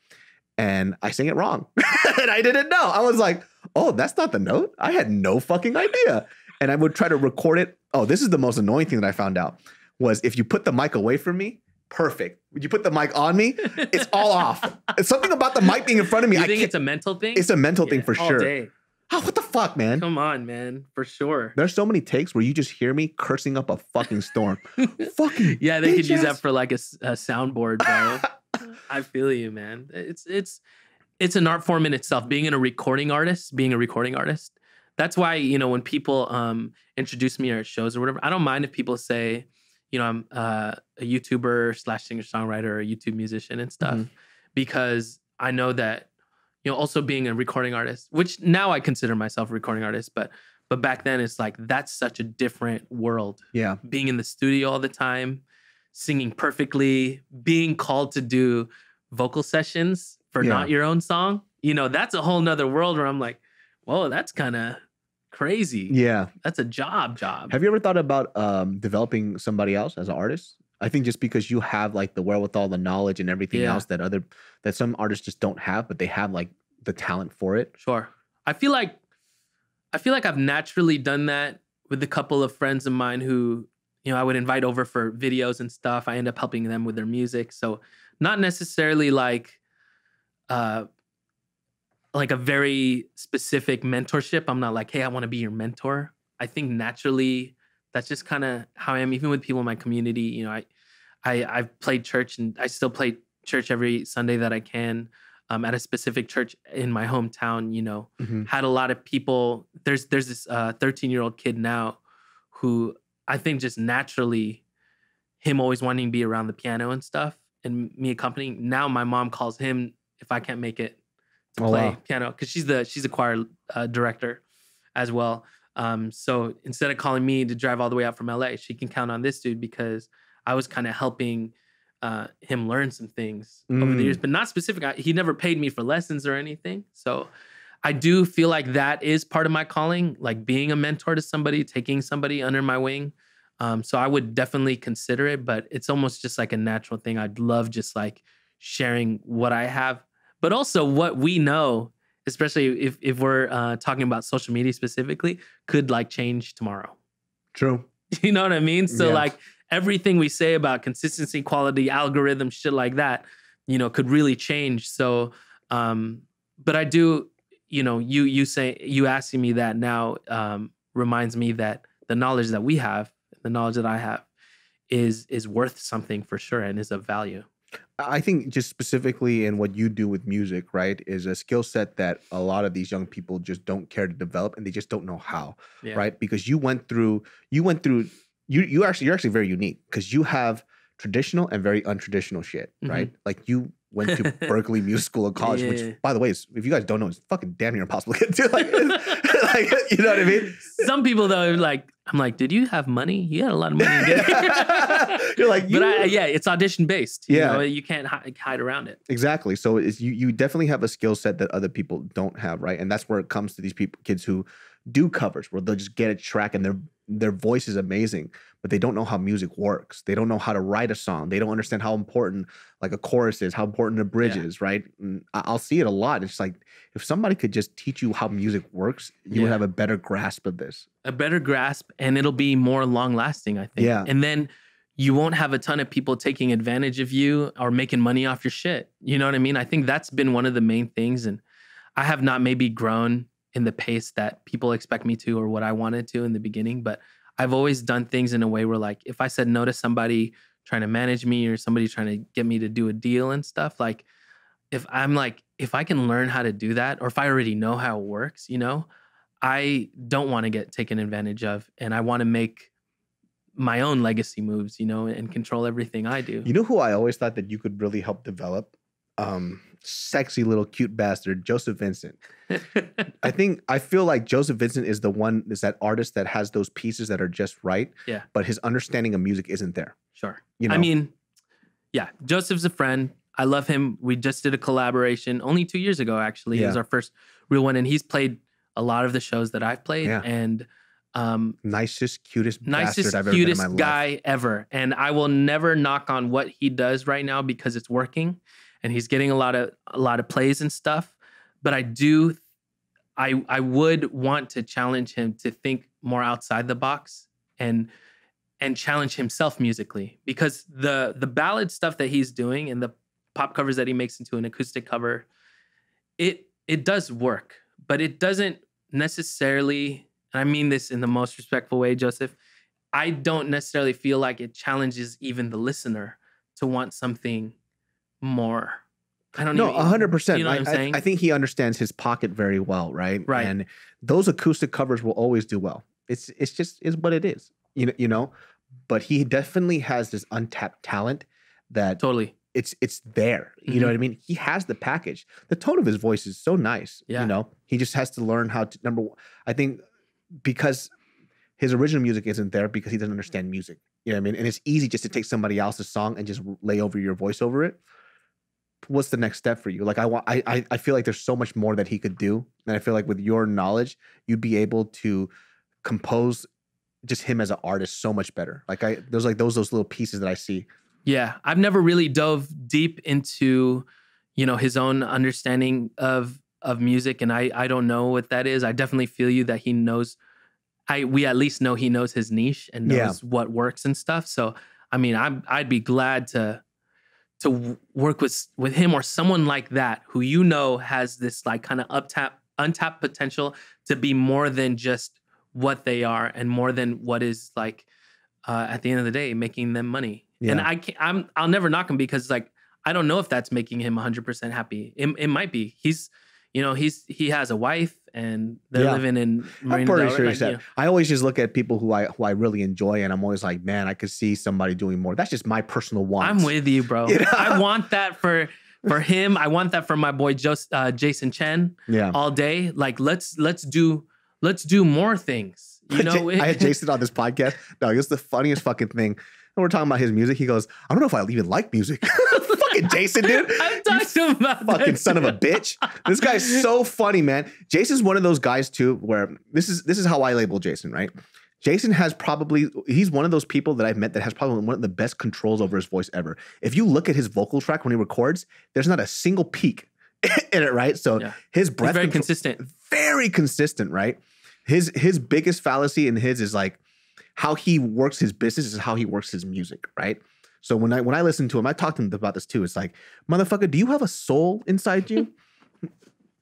And I sang it wrong. and I didn't know. I was like, oh, that's not the note. I had no fucking idea. And I would try to record it. Oh, this is the most annoying thing that I found out was if you put the mic away from me, perfect. When you put the mic on me, it's all off. It's something about the mic being in front of me. You I think it's a mental thing? It's a mental yeah, thing for sure. Day. Oh, what the fuck, man? Come on, man. For sure. There's so many takes where you just hear me cursing up a fucking storm. fucking Yeah, they could ass. use that for like a, a soundboard, bro. I feel you, man. It's it's it's an art form in itself. Being in a recording artist, being a recording artist. That's why, you know, when people um introduce me or shows or whatever, I don't mind if people say, you know, I'm uh, a YouTuber slash singer songwriter a YouTube musician and stuff mm-hmm. because I know that, you know, also being a recording artist, which now I consider myself a recording artist, but but back then it's like that's such a different world. Yeah. Being in the studio all the time, singing perfectly, being called to do vocal sessions for yeah. not your own song, you know, that's a whole nother world where I'm like, whoa, that's kind of crazy. Yeah. That's a job job. Have you ever thought about um, developing somebody else as an artist? I think just because you have like the wherewithal, the knowledge and everything yeah. else that other that some artists just don't have, but they have like the talent for it. Sure. I feel like I feel like I've naturally done that with a couple of friends of mine who, you know, I would invite over for videos and stuff. I end up helping them with their music. So not necessarily like uh like a very specific mentorship. I'm not like, hey, I want to be your mentor. I think naturally that's just kind of how I am. Even with people in my community, you know, I, I I've played church and I still play church every Sunday that I can. Um, at a specific church in my hometown, you know, mm-hmm. had a lot of people. There's there's this 13 uh, year old kid now who I think just naturally him always wanting to be around the piano and stuff and me accompanying. Now my mom calls him if I can't make it to oh, play wow. piano because she's the she's a choir uh, director as well. Um, so instead of calling me to drive all the way out from LA, she can count on this dude because I was kind of helping uh, him learn some things mm. over the years, mm. but not specific. I, he never paid me for lessons or anything. So I do feel like that is part of my calling, like being a mentor to somebody, taking somebody under my wing. Um, so I would definitely consider it, but it's almost just like a natural thing. I'd love just like sharing what I have but also what we know, especially if if we're uh, talking about social media specifically, could like change tomorrow. True. You know what I mean? So yeah. like everything we say about consistency, quality, algorithm, shit like that, you know, could really change. So, um, but I do, you know, you you say you asking me that now um, reminds me that the knowledge that we have, the knowledge that I have, is is worth something for sure and is of value. I think just specifically in what you do with music, right, is a skill set that a lot of these young people just don't care to develop and they just don't know how, yeah. right? Because you went through, you went through, you you actually you're actually very unique because you have traditional and very untraditional shit, mm-hmm. right? Like you went to Berkeley Music School of College, yeah. which, by the way, is, if you guys don't know, it's fucking damn near impossible to get to. Like, like, you know what I mean? Some people though, like, I'm like, did you have money? You had a lot of money. You're like, you... but I, yeah, it's audition based. You yeah, know, you can't hide around it. Exactly. So you you definitely have a skill set that other people don't have, right? And that's where it comes to these people, kids who do covers, where they'll just get a track and their their voice is amazing, but they don't know how music works. They don't know how to write a song. They don't understand how important like a chorus is, how important a bridge yeah. is, right? And I'll see it a lot. It's like if somebody could just teach you how music works, you yeah. would have a better grasp of this. A better grasp and it'll be more long lasting, I think. Yeah. And then you won't have a ton of people taking advantage of you or making money off your shit. You know what I mean? I think that's been one of the main things. And I have not maybe grown in the pace that people expect me to or what I wanted to in the beginning, but I've always done things in a way where like if I said no to somebody trying to manage me or somebody trying to get me to do a deal and stuff, like if I'm like if I can learn how to do that or if I already know how it works, you know, I don't want to get taken advantage of and I want to make my own legacy moves, you know, and control everything I do. You know who I always thought that you could really help develop um, sexy little cute bastard, Joseph Vincent. I think I feel like Joseph Vincent is the one is that artist that has those pieces that are just right. Yeah. But his understanding of music isn't there. Sure. You know? I mean, yeah, Joseph's a friend. I love him. We just did a collaboration only two years ago, actually. Yeah. It was our first real one, and he's played a lot of the shows that I've played. Yeah. And um, nicest, cutest, nicest, ever cutest guy life. ever. And I will never knock on what he does right now because it's working and he's getting a lot of a lot of plays and stuff. But I do, I I would want to challenge him to think more outside the box and and challenge himself musically because the the ballad stuff that he's doing and the pop covers that he makes into an acoustic cover, it it does work, but it doesn't necessarily. And I mean this in the most respectful way, Joseph. I don't necessarily feel like it challenges even the listener to want something more. I don't know. No, hundred percent. You know what I, am saying? I, I, think he understands his pocket very well, right? Right. And those acoustic covers will always do well. It's it's just is what it is. You know, you know. But he definitely has this untapped talent that totally it's it's there. You mm-hmm. know what I mean? He has the package. The tone of his voice is so nice. Yeah. You know, he just has to learn how to number one. I think because his original music isn't there because he doesn't understand music. You know what I mean? And it's easy just to take somebody else's song and just lay over your voice over it what's the next step for you? Like I want I I feel like there's so much more that he could do. And I feel like with your knowledge, you'd be able to compose just him as an artist so much better. Like I there's like those those little pieces that I see. Yeah. I've never really dove deep into, you know, his own understanding of of music and I I don't know what that is. I definitely feel you that he knows I we at least know he knows his niche and knows yeah. what works and stuff. So I mean, I'm I'd be glad to to work with with him or someone like that who you know has this like kind of uptap untapped potential to be more than just what they are and more than what is like uh, at the end of the day making them money yeah. and i can't i'm i'll never knock him because like i don't know if that's making him 100% happy it, it might be he's you know, he's he has a wife and they're yeah. living in. Marina I'm pretty sure that. I always just look at people who I who I really enjoy, and I'm always like, man, I could see somebody doing more. That's just my personal want. I'm with you, bro. You know? I want that for for him. I want that for my boy just uh, Jason Chen. Yeah. All day, like let's let's do let's do more things. You know, I had Jason on this podcast. No, it's the funniest fucking thing. And we're talking about his music. He goes, I don't know if I even like music fucking Jason, dude. I'm talking about fucking son of a bitch. This guy's so funny, man. Jason's one of those guys too, where this is this is how I label Jason, right? Jason has probably he's one of those people that I've met that has probably one of the best controls over his voice ever. If you look at his vocal track when he records, there's not a single peak in it, right? So yeah. his breath he's very control, consistent, very consistent, right? His his biggest fallacy in his is like how he works his business is how he works his music, right? So when I when I listen to him, I talk to him about this too. It's like, motherfucker, do you have a soul inside you?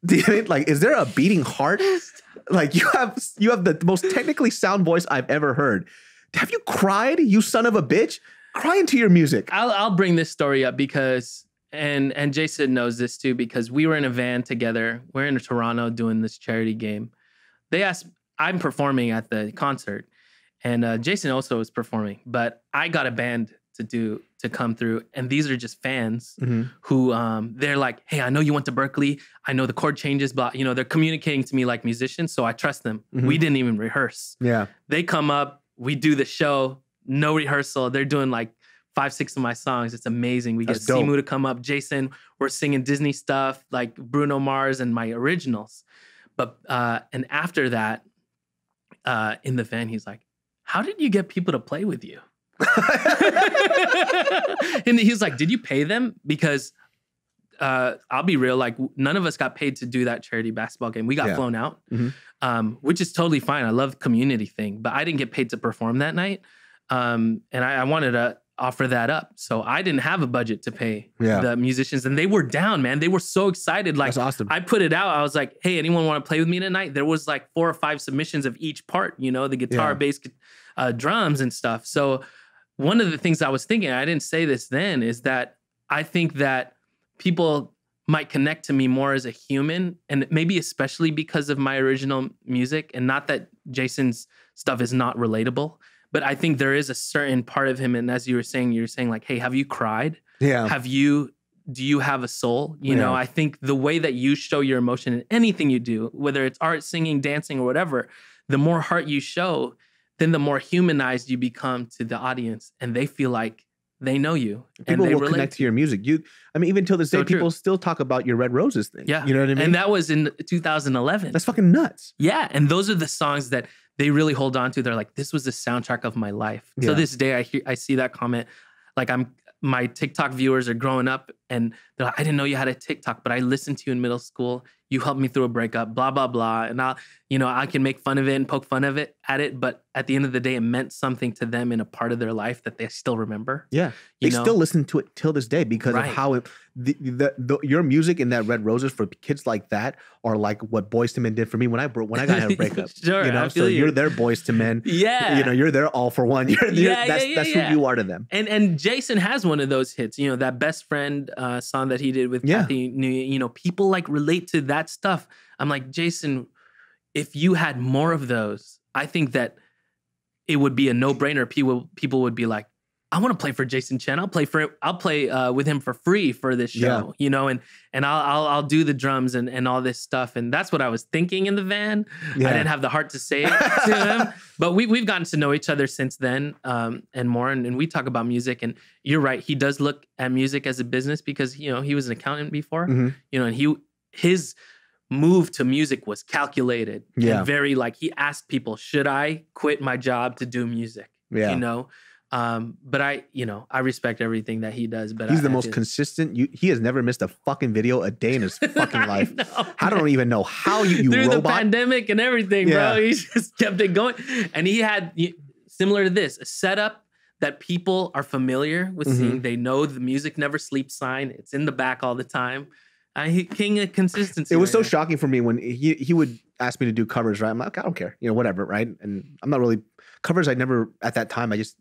do you think, like is there a beating heart? Like you have you have the most technically sound voice I've ever heard. Have you cried, you son of a bitch? Cry into your music. I'll I'll bring this story up because and and Jason knows this too because we were in a van together. We're in Toronto doing this charity game. They asked I'm performing at the concert, and uh, Jason also is performing, but I got a band to do to come through and these are just fans mm-hmm. who um, they're like hey i know you went to berkeley i know the chord changes but you know they're communicating to me like musicians so i trust them mm-hmm. we didn't even rehearse yeah they come up we do the show no rehearsal they're doing like five six of my songs it's amazing we That's get simu to come up jason we're singing disney stuff like bruno mars and my originals but uh and after that uh in the van he's like how did you get people to play with you and he was like, "Did you pay them?" Because uh, I'll be real, like none of us got paid to do that charity basketball game. We got yeah. flown out, mm-hmm. um, which is totally fine. I love community thing, but I didn't get paid to perform that night, um, and I, I, wanted to offer that up. So I didn't have a budget to pay yeah. the musicians, and they were down, man. They were so excited. Like awesome. I put it out. I was like, "Hey, anyone want to play with me tonight?" There was like four or five submissions of each part. You know, the guitar, yeah. bass, uh, drums, and stuff. So one of the things I was thinking, I didn't say this then, is that I think that people might connect to me more as a human and maybe especially because of my original music and not that Jason's stuff is not relatable but I think there is a certain part of him and as you were saying you are saying like hey have you cried yeah have you do you have a soul you yeah. know I think the way that you show your emotion in anything you do whether it's art singing dancing or whatever the more heart you show then the more humanized you become to the audience and they feel like they know you people will relate. connect to your music you i mean even till this so day true. people still talk about your red roses thing yeah you know what i mean and that was in 2011 that's fucking nuts yeah and those are the songs that they really hold on to they're like this was the soundtrack of my life yeah. so this day i hear i see that comment like i'm my tiktok viewers are growing up and they're like, I didn't know you had a TikTok, but I listened to you in middle school. You helped me through a breakup, blah, blah, blah. And I, you know, I can make fun of it and poke fun of it at it, but at the end of the day, it meant something to them in a part of their life that they still remember. Yeah. They know? still listen to it till this day because right. of how it, the, the, the, your music and that Red Roses for kids like that are like what Boys to Men did for me when I when I got a breakup. sure. You know, so you. are their Boys to Men. yeah. You know, you're their all for one. You're, yeah, you're, that's, yeah, yeah, that's who you are to them. And, and Jason has one of those hits, you know, that best friend, uh, song that he did with yeah. Kathy, you know, people like relate to that stuff. I'm like, Jason, if you had more of those, I think that it would be a no brainer. People people would be like, I want to play for Jason Chen. I'll play for I'll play uh, with him for free for this show, yeah. you know, and and I'll, I'll, I'll do the drums and and all this stuff. And that's what I was thinking in the van. Yeah. I didn't have the heart to say it to him, but we we've gotten to know each other since then, um, and more. And, and we talk about music. And you're right, he does look at music as a business because you know he was an accountant before, mm-hmm. you know, and he his move to music was calculated yeah. and very like he asked people, should I quit my job to do music? Yeah. You know um, but I, you know, I respect everything that he does. But he's I, the I most just, consistent. You, he has never missed a fucking video a day in his fucking life. Know, I don't even know how you, you through robot. the pandemic and everything, yeah. bro. He just kept it going, and he had similar to this a setup that people are familiar with mm-hmm. seeing. They know the music never sleeps sign. It's in the back all the time. king of consistency. It was right so shocking for me when he he would ask me to do covers. Right, I'm like, I don't care, you know, whatever, right? And I'm not really covers. I never at that time. I just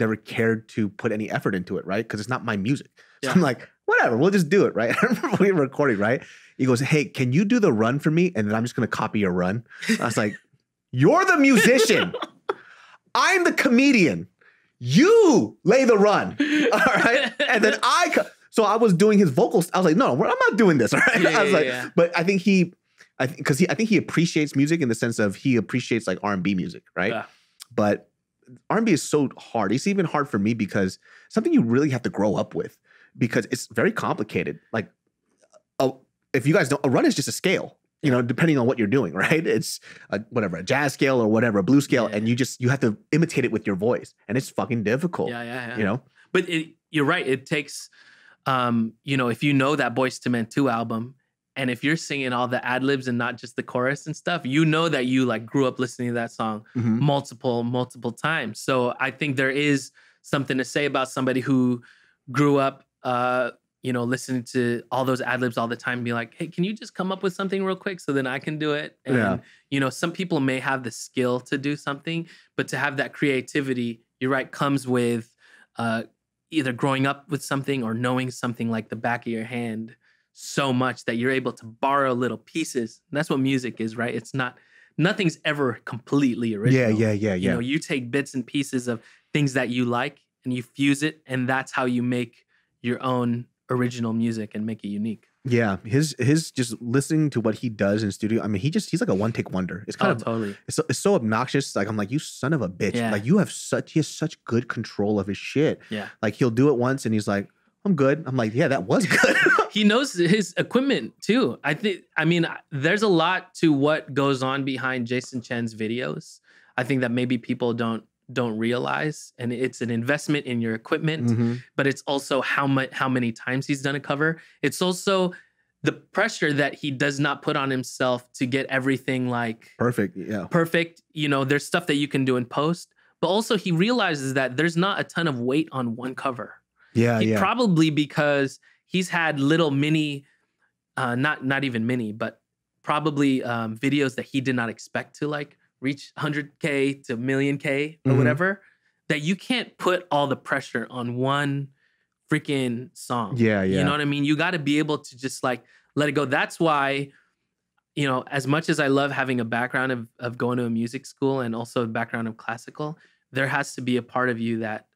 never cared to put any effort into it, right? Because it's not my music. So I'm like, whatever, we'll just do it, right? I remember we were recording, right? He goes, hey, can you do the run for me? And then I'm just gonna copy your run. I was like, you're the musician. I'm the comedian. You lay the run, all right? And then I, co- so I was doing his vocals. I was like, no, I'm not doing this, all right? Yeah, I was yeah, like, but I think he, I because he, I think he appreciates music in the sense of he appreciates like R and B music, right? But R&B is so hard. It's even hard for me because something you really have to grow up with because it's very complicated. Like a, if you guys don't, a run is just a scale, you know, depending on what you're doing, right? It's a, whatever, a jazz scale or whatever, a blue scale. Yeah. And you just, you have to imitate it with your voice and it's fucking difficult. Yeah, yeah, yeah. You know? But it, you're right. It takes, um, you know, if you know that Boyz II Men 2 album, and if you're singing all the ad libs and not just the chorus and stuff, you know that you like grew up listening to that song mm-hmm. multiple, multiple times. So I think there is something to say about somebody who grew up, uh, you know, listening to all those ad libs all the time, be like, hey, can you just come up with something real quick so then I can do it? And, yeah. you know, some people may have the skill to do something, but to have that creativity, you're right, comes with uh, either growing up with something or knowing something like the back of your hand so much that you're able to borrow little pieces. And that's what music is, right? It's not nothing's ever completely original. Yeah, yeah, yeah, yeah. You know, you take bits and pieces of things that you like and you fuse it, and that's how you make your own original music and make it unique. Yeah, his his just listening to what he does in studio. I mean, he just he's like a one take wonder. It's kind oh, of totally. It's so, it's so obnoxious. Like I'm like you son of a bitch. Yeah. Like you have such he has such good control of his shit. Yeah. Like he'll do it once and he's like, I'm good. I'm like, yeah, that was good. he knows his equipment too. I think, I mean, there's a lot to what goes on behind Jason Chen's videos. I think that maybe people don't don't realize and it's an investment in your equipment mm-hmm. but it's also how much how many times he's done a cover it's also the pressure that he does not put on himself to get everything like perfect yeah perfect you know there's stuff that you can do in post but also he realizes that there's not a ton of weight on one cover yeah, he, yeah. Probably because he's had little mini, uh, not not even mini, but probably um, videos that he did not expect to like reach 100k to million k or mm-hmm. whatever. That you can't put all the pressure on one freaking song. Yeah, yeah. You know what I mean? You got to be able to just like let it go. That's why, you know, as much as I love having a background of, of going to a music school and also a background of classical, there has to be a part of you that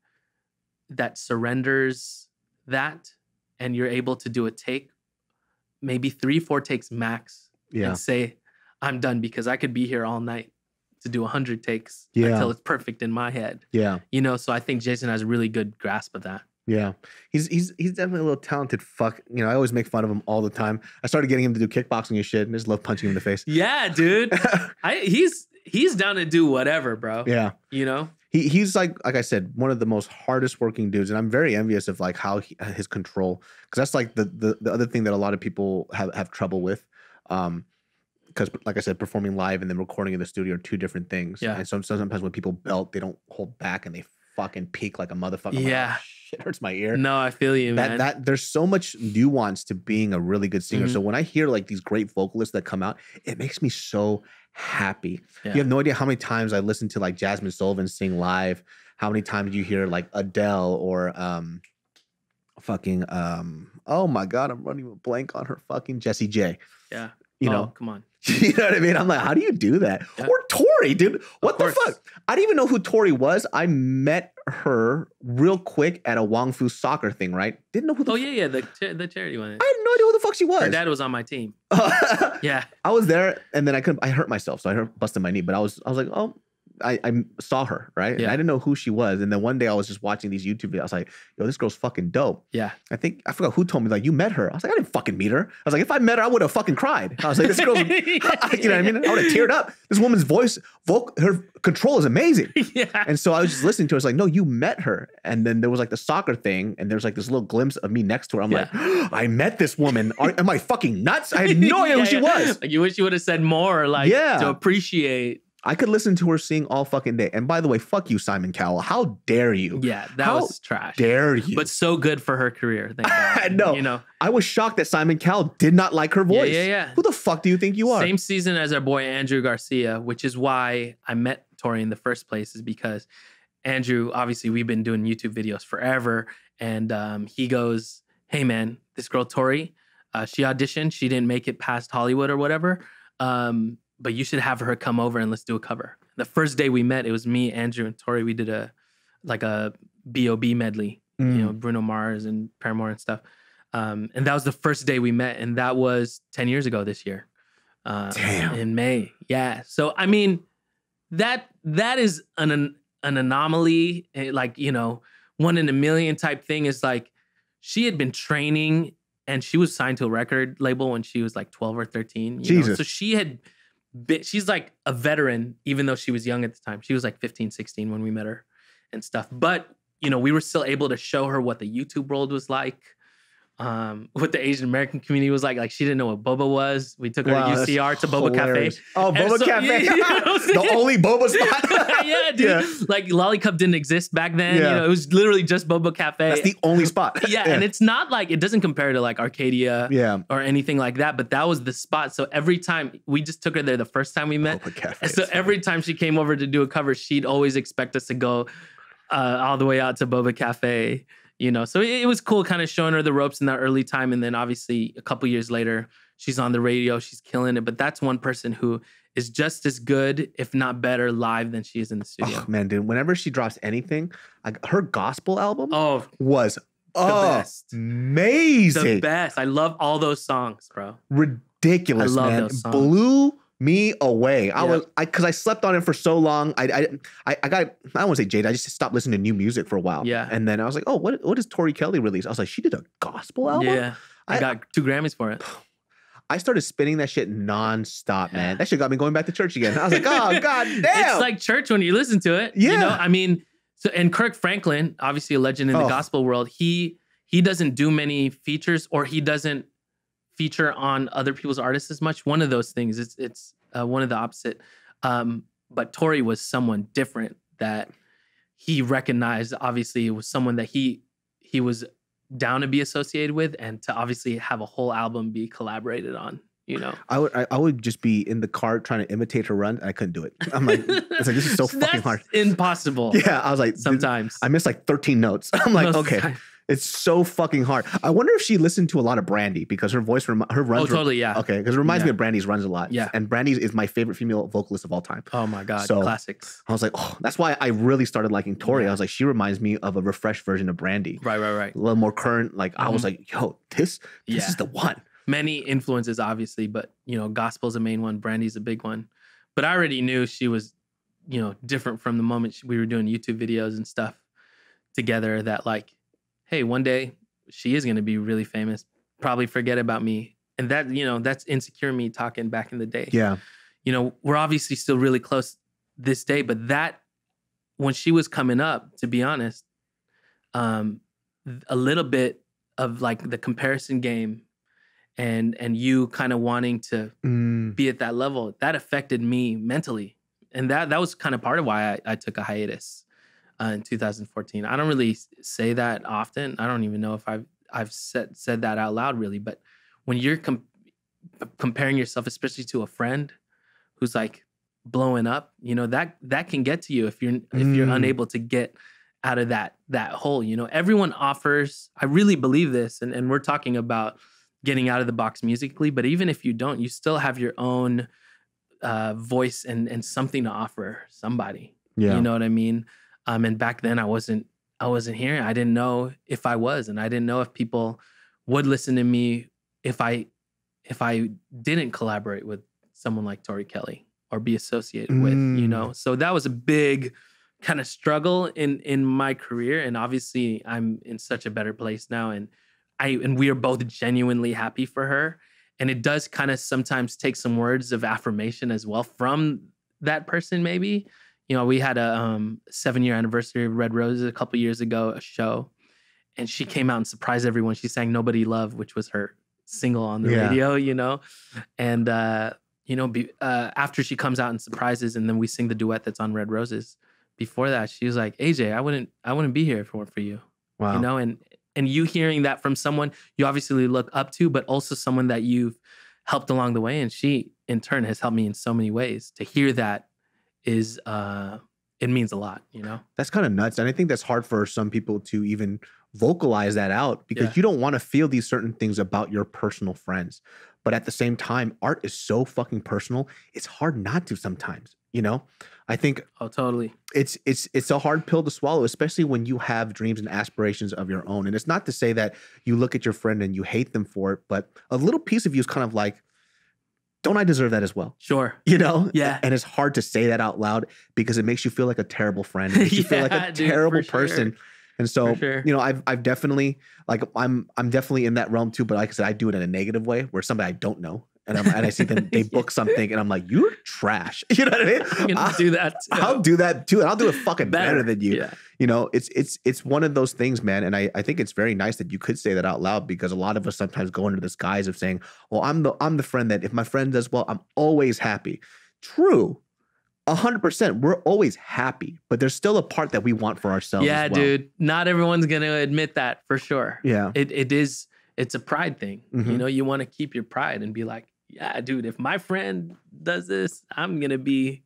that surrenders that and you're able to do a take, maybe three, four takes max, yeah. and say, I'm done because I could be here all night to do 100 takes yeah. until it's perfect in my head. Yeah. You know, so I think Jason has a really good grasp of that. Yeah. He's he's he's definitely a little talented fuck. You know, I always make fun of him all the time. I started getting him to do kickboxing and shit and just love punching him in the face. Yeah, dude. I he's he's down to do whatever, bro. Yeah. You know? he he's like like I said, one of the most hardest working dudes, and I'm very envious of like how he, his control because that's like the, the the other thing that a lot of people have have trouble with. Um, because like I said, performing live and then recording in the studio are two different things. Yeah. And so sometimes when people belt, they don't hold back and they fucking peak like a motherfucker. I'm yeah. Like, oh, shit hurts my ear. No, I feel you, that, man. That there's so much nuance to being a really good singer. Mm-hmm. So when I hear like these great vocalists that come out, it makes me so happy. Yeah. You have no idea how many times I listen to like Jasmine Sullivan sing live. How many times you hear like Adele or um, fucking um, oh my god, I'm running a blank on her fucking Jessie J. Yeah. You oh, know, come on. you know what I mean? I'm like, how do you do that? Yeah. Or Tori, dude. What the fuck? I didn't even know who Tori was. I met her real quick at a wang Fu soccer thing, right? Didn't know who the Oh, yeah, yeah. The, the charity one. I had no idea who the fuck she was. Her dad was on my team. yeah. I was there and then I couldn't, I hurt myself. So I hurt, busted my knee, but I was, I was like, oh, I, I saw her, right? Yeah. And I didn't know who she was. And then one day I was just watching these YouTube videos. I was like, yo, this girl's fucking dope. Yeah. I think I forgot who told me, like, you met her. I was like, I didn't fucking meet her. I was like, if I met her, I would have fucking cried. I was like, this girl's you know what I mean? I would have teared up. This woman's voice, vocal her control is amazing. Yeah. And so I was just listening to her. It's like, no, you met her. And then there was like the soccer thing, and there's like this little glimpse of me next to her. I'm yeah. like, oh, I met this woman. Are, am I fucking nuts? I had no idea yeah, who she was. Like you wish you would have said more, like yeah. to appreciate I could listen to her sing all fucking day. And by the way, fuck you, Simon Cowell. How dare you? Yeah, that How was trash. Dare you? But so good for her career. Thank God. no, you know, I was shocked that Simon Cowell did not like her voice. Yeah, yeah, yeah. Who the fuck do you think you are? Same season as our boy Andrew Garcia, which is why I met Tori in the first place, is because Andrew, obviously, we've been doing YouTube videos forever, and um, he goes, "Hey, man, this girl Tori, uh, she auditioned, she didn't make it past Hollywood or whatever." Um, but you should have her come over and let's do a cover. The first day we met, it was me, Andrew, and Tori. We did a like a Bob medley, mm. you know, mm. Bruno Mars and Paramore and stuff. Um, and that was the first day we met, and that was ten years ago this year. Uh, Damn. In May, yeah. So I mean, that that is an an, anomaly, eh, like you know, one in a million type thing. Is like she had been training and she was signed to a record label when she was like 12 or 13 you Jesus. Know? so she had bit, she's like a veteran, even though she was young at the time. She was like 15, 16 when we met her and stuff. But, you know, we were still able to show her what the YouTube world was like um, what the Asian American community was like. Like she didn't know what boba was. We took wow, her to UCR to Boba Cafe. Oh, Boba so, Cafe, the only boba spot. yeah, dude. Yeah. Like lollipop didn't exist back then. Yeah. You know, it was literally just Boba Cafe. That's the only spot. yeah, yeah, and it's not like it doesn't compare to like Arcadia, yeah. or anything like that. But that was the spot. So every time we just took her there the first time we met. Boba Cafe. So every time she came over to do a cover, she'd always expect us to go uh, all the way out to Boba Cafe you know so it, it, was cool kind of showing her the ropes in that early time and then obviously a couple years later she's on the radio she's killing it but that's one person who is just as good if not better live than she is in the studio oh, man dude whenever she drops anything like her gospel album oh was the amazing the best i love all those songs bro ridiculous man blue me away. I was I because I slept on it for so long. I I I got I don't want to say Jade. I just stopped listening to new music for a while. Yeah, and then I was like, oh, what what does Tori Kelly release? I was like, she did a gospel album. Yeah, I, I got two Grammys for it. I started spinning that shit nonstop, man. That shit got me going back to church again. I was like, oh god damn. It's like church when you listen to it. Yeah, you know? I mean, so and Kirk Franklin, obviously a legend in oh. the gospel world. He he doesn't do many features, or he doesn't feature on other people's artists as much. One of those things. It's it's uh, one of the opposite. Um, but Tori was someone different that he recognized. Obviously, was someone that he he was down to be associated with, and to obviously have a whole album be collaborated on. You know, I would I, I would just be in the car trying to imitate her run, and I couldn't do it. I'm like, it's like this is so, fucking hard, impossible. Yeah, I was like, sometimes I missed like 13 notes. I'm like, Most okay, it's so fucking hard. I wonder if she listened to a lot of Brandy because her voice, rem- her runs. Oh, totally, yeah. Okay, because it reminds yeah. me of Brandy's runs a lot. Yeah, and Brandy is my favorite female vocalist of all time. Oh my god, so classics. I was like, oh, that's why I really started liking Tori. Yeah. I was like, she reminds me of a refreshed version of Brandy. Right, right, right. A little more current. Like mm-hmm. I was mm-hmm. like, yo, this this yeah. is the one. Many influences, obviously, but you know, gospel's the main one. Brandy's a big one. But I already knew she was, you know, different from the moment we were doing YouTube videos and stuff together. That like hey, one day she is going to be really famous, probably forget about me. And that, you know, that's insecure me talking back in the day. Yeah. You know, we're obviously still really close this day, but that, when she was coming up, to be honest, um, a little bit of like the comparison game and and you kind of wanting to mm. be at that level that affected me mentally and that that was kind of part of why I, I took a hiatus uh, in 2014. I don't really say that often. I don't even know if I've I've said said that out loud really. But when you're com- uh, comparing yourself, especially to a friend who's like blowing up, you know that that can get to you if you're if you're mm. unable to get out of that that hole. You know, everyone offers. I really believe this, and and we're talking about getting out of the box musically. But even if you don't, you still have your own uh, voice and and something to offer somebody. Yeah. You know what I mean? Um, and back then I wasn't I wasn't hearing. I didn't know if I was, and I didn't know if people would listen to me if I if I didn't collaborate with someone like Tori Kelly or be associated mm. with, you mm. know. So that was a big kind of struggle in in my career and obviously I'm in such a better place now and I and we are both genuinely happy for her and it does kind of sometimes take some words of affirmation as well from that person maybe you know, we had a um, seven year anniversary of Red Roses a couple years ago, a show, and she came out and surprised everyone. She sang Nobody Love, which was her single on the yeah. radio, you know, and, uh, you know, be, uh, after she comes out and surprises, and then we sing the duet that's on Red Roses. Before that, she was like, "AJ, I wouldn't, I wouldn't be here if it weren't for you." Wow. You know, and and you hearing that from someone you obviously look up to, but also someone that you've helped along the way, and she in turn has helped me in so many ways. To hear that is uh it means a lot, you know. That's kind of nuts, and I think that's hard for some people to even vocalize that out because yeah. you don't want to feel these certain things about your personal friends. But at the same time, art is so fucking personal. It's hard not to sometimes, you know. I think oh totally. It's it's it's a hard pill to swallow, especially when you have dreams and aspirations of your own. And it's not to say that you look at your friend and you hate them for it, but a little piece of you is kind of like don't I deserve that as well? Sure. You know? Yeah. And it's hard to say that out loud because it makes you feel like a terrible friend. It makes yeah, you feel like a dude, terrible person. Sure. And so, sure. you know, I've I've definitely like I'm I'm definitely in that realm too, but like I said, I do it in a negative way where somebody I don't know and, and i see them they book something, and I'm like, you're trash. You know what I mean? I'm gonna I'll, do that. Too. I'll do that too, and I'll do it fucking better, better than you. Yeah. You know, it's it's it's one of those things, man. And I I think it's very nice that you could say that out loud because a lot of us sometimes go under this guise of saying, well, I'm the I'm the friend that if my friend does well, I'm always happy. True. 100% we're always happy but there's still a part that we want for ourselves yeah well. dude not everyone's gonna admit that for sure yeah it, it is it's a pride thing mm-hmm. you know you want to keep your pride and be like yeah, dude, if my friend does this, I'm gonna be,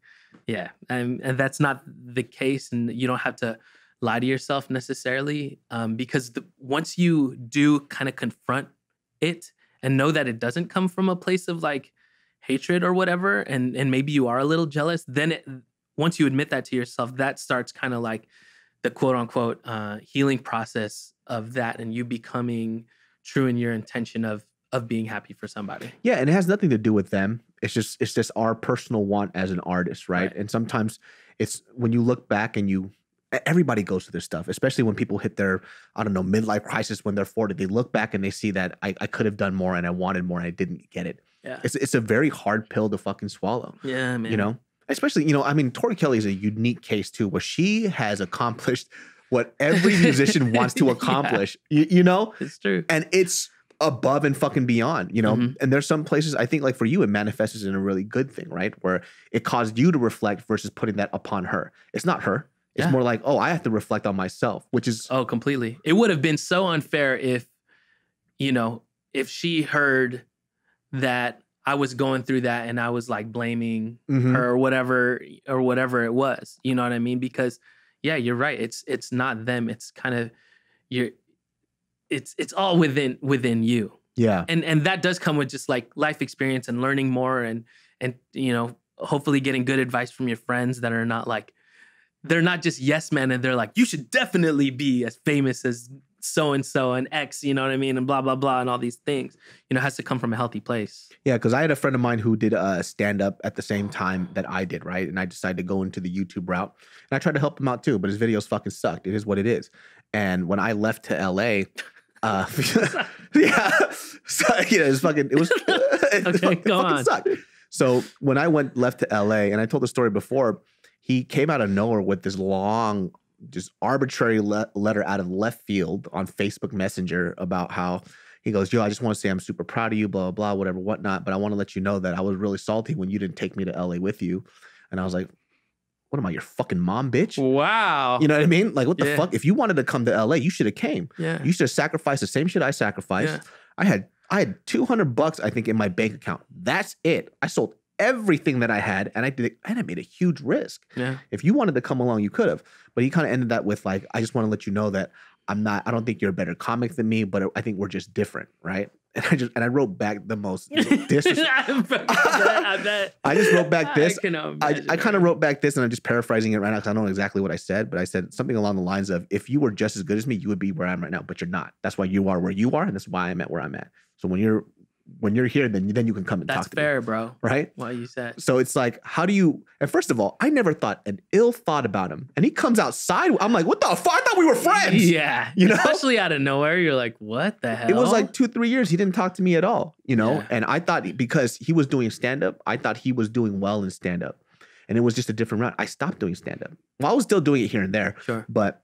yeah, and and that's not the case, and you don't have to lie to yourself necessarily, um, because the, once you do kind of confront it and know that it doesn't come from a place of like hatred or whatever, and and maybe you are a little jealous, then it, once you admit that to yourself, that starts kind of like the quote unquote uh, healing process of that, and you becoming true in your intention of of being happy for somebody. Yeah, and it has nothing to do with them. It's just it's just our personal want as an artist, right? right. And sometimes it's when you look back and you everybody goes through this stuff, especially when people hit their I don't know midlife crisis when they're 40. They look back and they see that I, I could have done more and I wanted more and I didn't get it. Yeah, it's it's a very hard pill to fucking swallow. Yeah, man. You know, especially you know I mean Tori Kelly is a unique case too, where she has accomplished what every musician wants to accomplish. Yeah. You, you know, it's true, and it's above and fucking beyond, you know? Mm-hmm. And there's some places I think like for you, it manifests in a really good thing, right? Where it caused you to reflect versus putting that upon her. It's not her. It's yeah. more like, oh, I have to reflect on myself, which is Oh, completely. It would have been so unfair if, you know, if she heard that I was going through that and I was like blaming mm-hmm. her or whatever or whatever it was. You know what I mean? Because yeah, you're right. It's it's not them. It's kind of you're it's it's all within within you. Yeah. And and that does come with just like life experience and learning more and and you know, hopefully getting good advice from your friends that are not like they're not just yes men and they're like you should definitely be as famous as so and so and X, you know what I mean, and blah blah blah, and all these things. You know, has to come from a healthy place. Yeah, because I had a friend of mine who did a uh, stand up at the same time that I did, right? And I decided to go into the YouTube route, and I tried to help him out too, but his videos fucking sucked. It is what it is. And when I left to LA, uh, yeah. So, you know, it's fucking, it was, it okay, fucking, go fucking on. Sucked. So when I went left to LA, and I told the story before, he came out of nowhere with this long, just arbitrary le letter out of left field on Facebook Messenger about how he goes, Yo, I just want to say I'm super proud of you, blah, blah, blah, whatever, whatnot. But I want to let you know that I was really salty when you didn't take me to LA with you. And I was like, what am I, your fucking mom, bitch? Wow. You know what I mean? Like, what the yeah. fuck? If you wanted to come to LA, you should have came. Yeah. You should have sacrificed the same shit I sacrificed. Yeah. I had I had 200 bucks, I think, in my bank account. That's it. I sold everything that I had, and I did, and I made a huge risk. Yeah. If you wanted to come along, you could have. But he kind of ended that with like, I just want to let you know that I'm not. I don't think you're a better comic than me, but I think we're just different, right? and I just and I wrote back the most disrespectful. I, I, I just wrote back this. I, I, I kind of wrote back this, and I'm just paraphrasing it right now because I don't know exactly what I said, but I said something along the lines of, "If you were just as good as me, you would be where I'm right now, but you're not. That's why you are where you are, and that's why I'm at where I'm at. So when you're when you're here, then then you can come and That's talk to fair, me. bro. Right? What you said. So it's like, how do you? And first of all, I never thought an ill thought about him, and he comes outside. I'm like, what the fuck? I thought we were friends. Yeah, you know, especially out of nowhere, you're like, what the hell? It was like two, three years he didn't talk to me at all. You know, yeah. and I thought because he was doing stand up, I thought he was doing well in stand up, and it was just a different route. I stopped doing stand up. Well, I was still doing it here and there, sure, but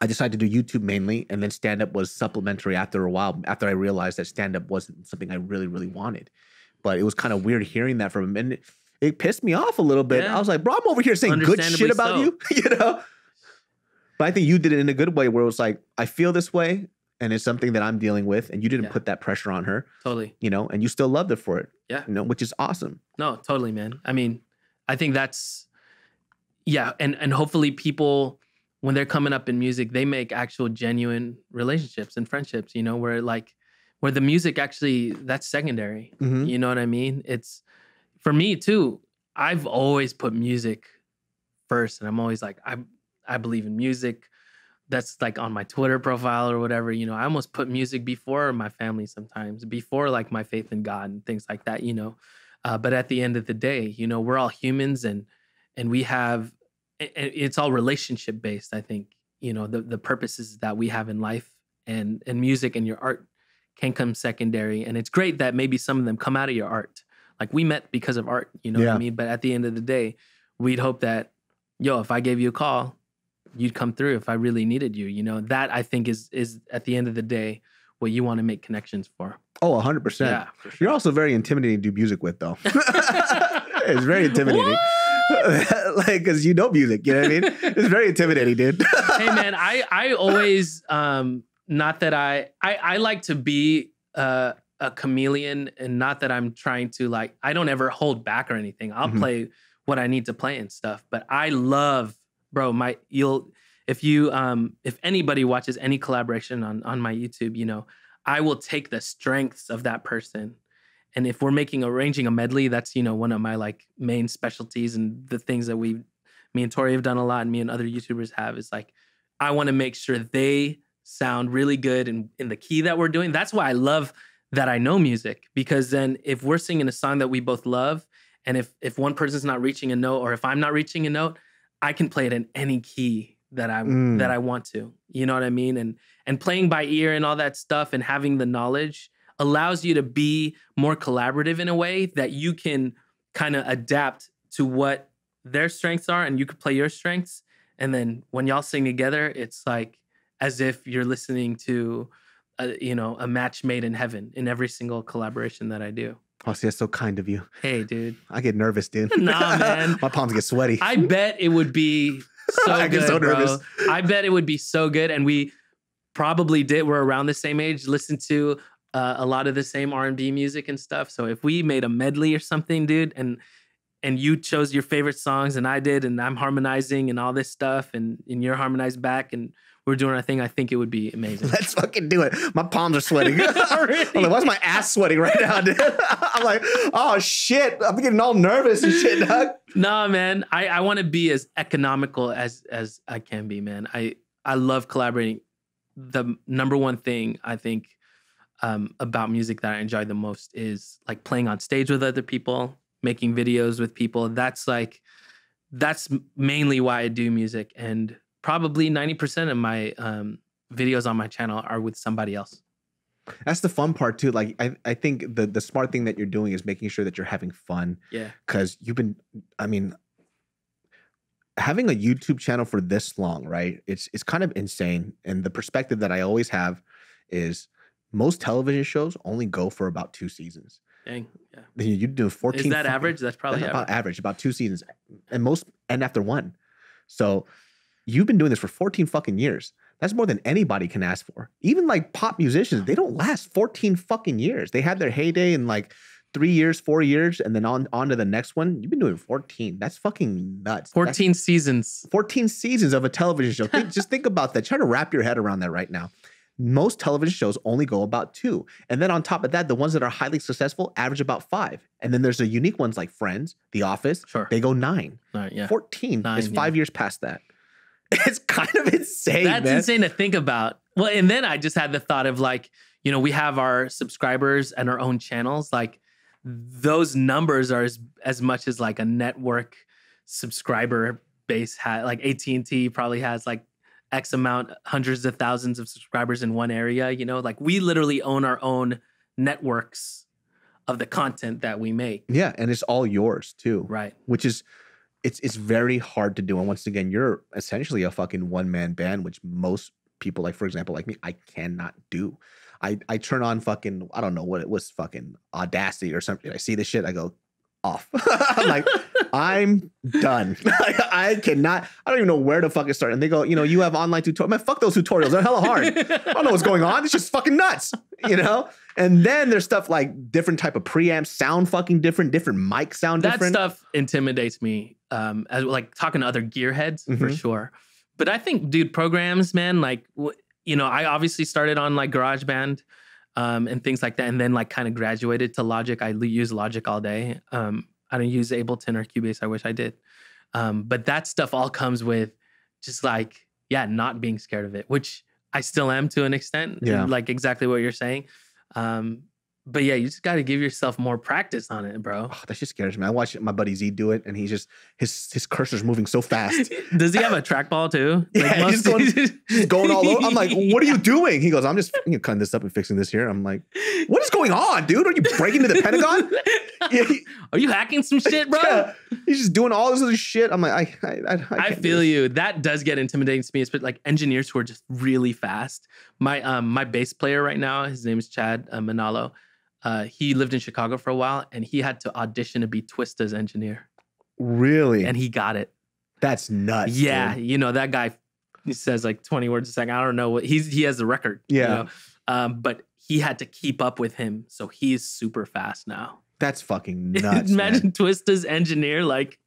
I decided to do YouTube mainly, and then stand up was supplementary after a while. After I realized that stand up wasn't something I really, really wanted, but it was kind of weird hearing that from him, and it, it pissed me off a little bit. Yeah. I was like, "Bro, I'm over here saying good shit about so. you," you know. But I think you did it in a good way, where it was like, "I feel this way, and it's something that I'm dealing with, and you didn't yeah. put that pressure on her. Totally. You know, and you still loved her for it. Yeah. You know, which is awesome. No, totally, man. I mean, I think that's yeah, and and hopefully people when they're coming up in music, they make actual genuine relationships and friendships, you know, where like where the music actually that's secondary. Mm-hmm. You know what I mean? It's for me too. I've always put music first and I'm always like I I believe in music. That's like on my Twitter profile or whatever, you know. I almost put music before my family sometimes, before like my faith in God and things like that, you know. Uh, but at the end of the day, you know, we're all humans and and we have it's all relationship based. I think you know the the purposes that we have in life and and music and your art can come secondary. And it's great that maybe some of them come out of your art. Like we met because of art, you know yeah. what I mean. But at the end of the day, we'd hope that yo, if I gave you a call, you'd come through if I really needed you. You know that I think is is at the end of the day what you want to make connections for. Oh, 100%. Yeah, sure. You're also very intimidating to do music with, though. it's very intimidating. What? like, cause you know music, you know what I mean? It's very intimidating, dude. hey man, I, I always, um, not that I, I, I like to be, uh, a chameleon and not that I'm trying to like, I don't ever hold back or anything. I'll mm-hmm. play what I need to play and stuff, but I love, bro, my, you'll, if you, um, if anybody watches any collaboration on, on my YouTube, you know, I will take the strengths of that person and if we're making arranging a medley that's you know one of my like main specialties and the things that we me and tori have done a lot and me and other youtubers have is like i want to make sure they sound really good and in, in the key that we're doing that's why i love that i know music because then if we're singing a song that we both love and if if one person's not reaching a note or if i'm not reaching a note i can play it in any key that i mm. that i want to you know what i mean and and playing by ear and all that stuff and having the knowledge allows you to be more collaborative in a way that you can kind of adapt to what their strengths are and you could play your strengths and then when y'all sing together it's like as if you're listening to a, you know a match made in heaven in every single collaboration that i do Oh, see, that's so kind of you. Hey, dude. I get nervous, dude. Nah, man. My palms get sweaty. I bet it would be so I good, get so bro. nervous. I bet it would be so good. And we probably did. We're around the same age. Listen to uh, a lot of the same R&B music and stuff. So if we made a medley or something, dude, and and you chose your favorite songs and I did and I'm harmonizing and all this stuff and and you're harmonized back and we're doing our thing, I think it would be amazing. Let's fucking do it. My palms are sweating. Already? like, why is my ass sweating right now, dude? I'm like, oh shit, I'm getting all nervous and shit, dog. No, man, I, I want to be as economical as as I can be, man. I I love collaborating. The number one thing I think um, about music that I enjoy the most is like playing on stage with other people, making videos with people. That's like, that's mainly why I do music. And probably 90% of my um, videos on my channel are with somebody else. That's the fun part too. Like I, I think the the smart thing that you're doing is making sure that you're having fun. Yeah. Cause you've been I mean having a YouTube channel for this long, right? It's it's kind of insane. And the perspective that I always have is most television shows only go for about two seasons. Dang. Yeah. You do 14. Is that average? That's probably that's average. about average, about two seasons. And most end after one. So you've been doing this for 14 fucking years. That's more than anybody can ask for. Even like pop musicians, they don't last 14 fucking years. They had their heyday in like three years, four years, and then on, on to the next one. You've been doing 14. That's fucking nuts. 14 That's, seasons. 14 seasons of a television show. Think, just think about that. Try to wrap your head around that right now most television shows only go about two. And then on top of that, the ones that are highly successful average about five. And then there's the unique ones like Friends, The Office. Sure. They go nine. Right. yeah. 14 nine, is five yeah. years past that. It's kind of insane. That's man. insane to think about. Well, and then I just had the thought of like, you know, we have our subscribers and our own channels. Like those numbers are as, as much as like a network subscriber base had. Like AT&T probably has like X amount, hundreds of thousands of subscribers in one area. You know, like we literally own our own networks of the content that we make. Yeah, and it's all yours too. Right. Which is it's it's very hard to do. And once again, you're essentially a fucking one man band, which most people like, for example, like me, I cannot do. I I turn on fucking I don't know what it was fucking Audacity or something. I see this shit. I go off. I'm like, I'm done. I, I cannot, I don't even know where to fucking start. And they go, you know, you have online tutorials. Man, fuck those tutorials. They're hella hard. I don't know what's going on. It's just fucking nuts, you know? And then there's stuff like different type of preamps sound fucking different, different mic sound that different. stuff intimidates me. Um, as like talking to other gearheads mm-hmm. for sure. But I think, dude, programs, man, like, you know, I obviously started on like GarageBand um, and things like that. And then like kind of graduated to Logic. I use Logic all day. Um, I don't use Ableton or Cubase. I wish I did. Um, but that stuff all comes with just like, yeah, not being scared of it, which I still am to an extent. Yeah. Like exactly what you're saying. Um, but yeah, you just got to give yourself more practice on it, bro. Oh, that just scares me. I watch my buddy Z do it, and he's just his his cursor's moving so fast. Does he have a trackball too? Like yeah, most- he's going, he's going all over. I'm like, what are you doing? He goes, I'm just you know, cutting this up and fixing this here. I'm like, what is going on, dude? Are you breaking into the Pentagon? yeah, he, are you hacking some shit, bro? Yeah, he's just doing all this other shit. I'm like, I I, I, I feel you. That does get intimidating to me, but like engineers who are just really fast my um my bass player right now, his name is Chad uh, Manalo. Uh, he lived in Chicago for a while, and he had to audition to be Twista's engineer. Really? And he got it. That's nuts. Yeah, dude. you know that guy he says like 20 words a second. I don't know what he's he has a record. Yeah. You know? um, but he had to keep up with him, so he's super fast now. That's fucking nuts. Imagine man. Twista's engineer like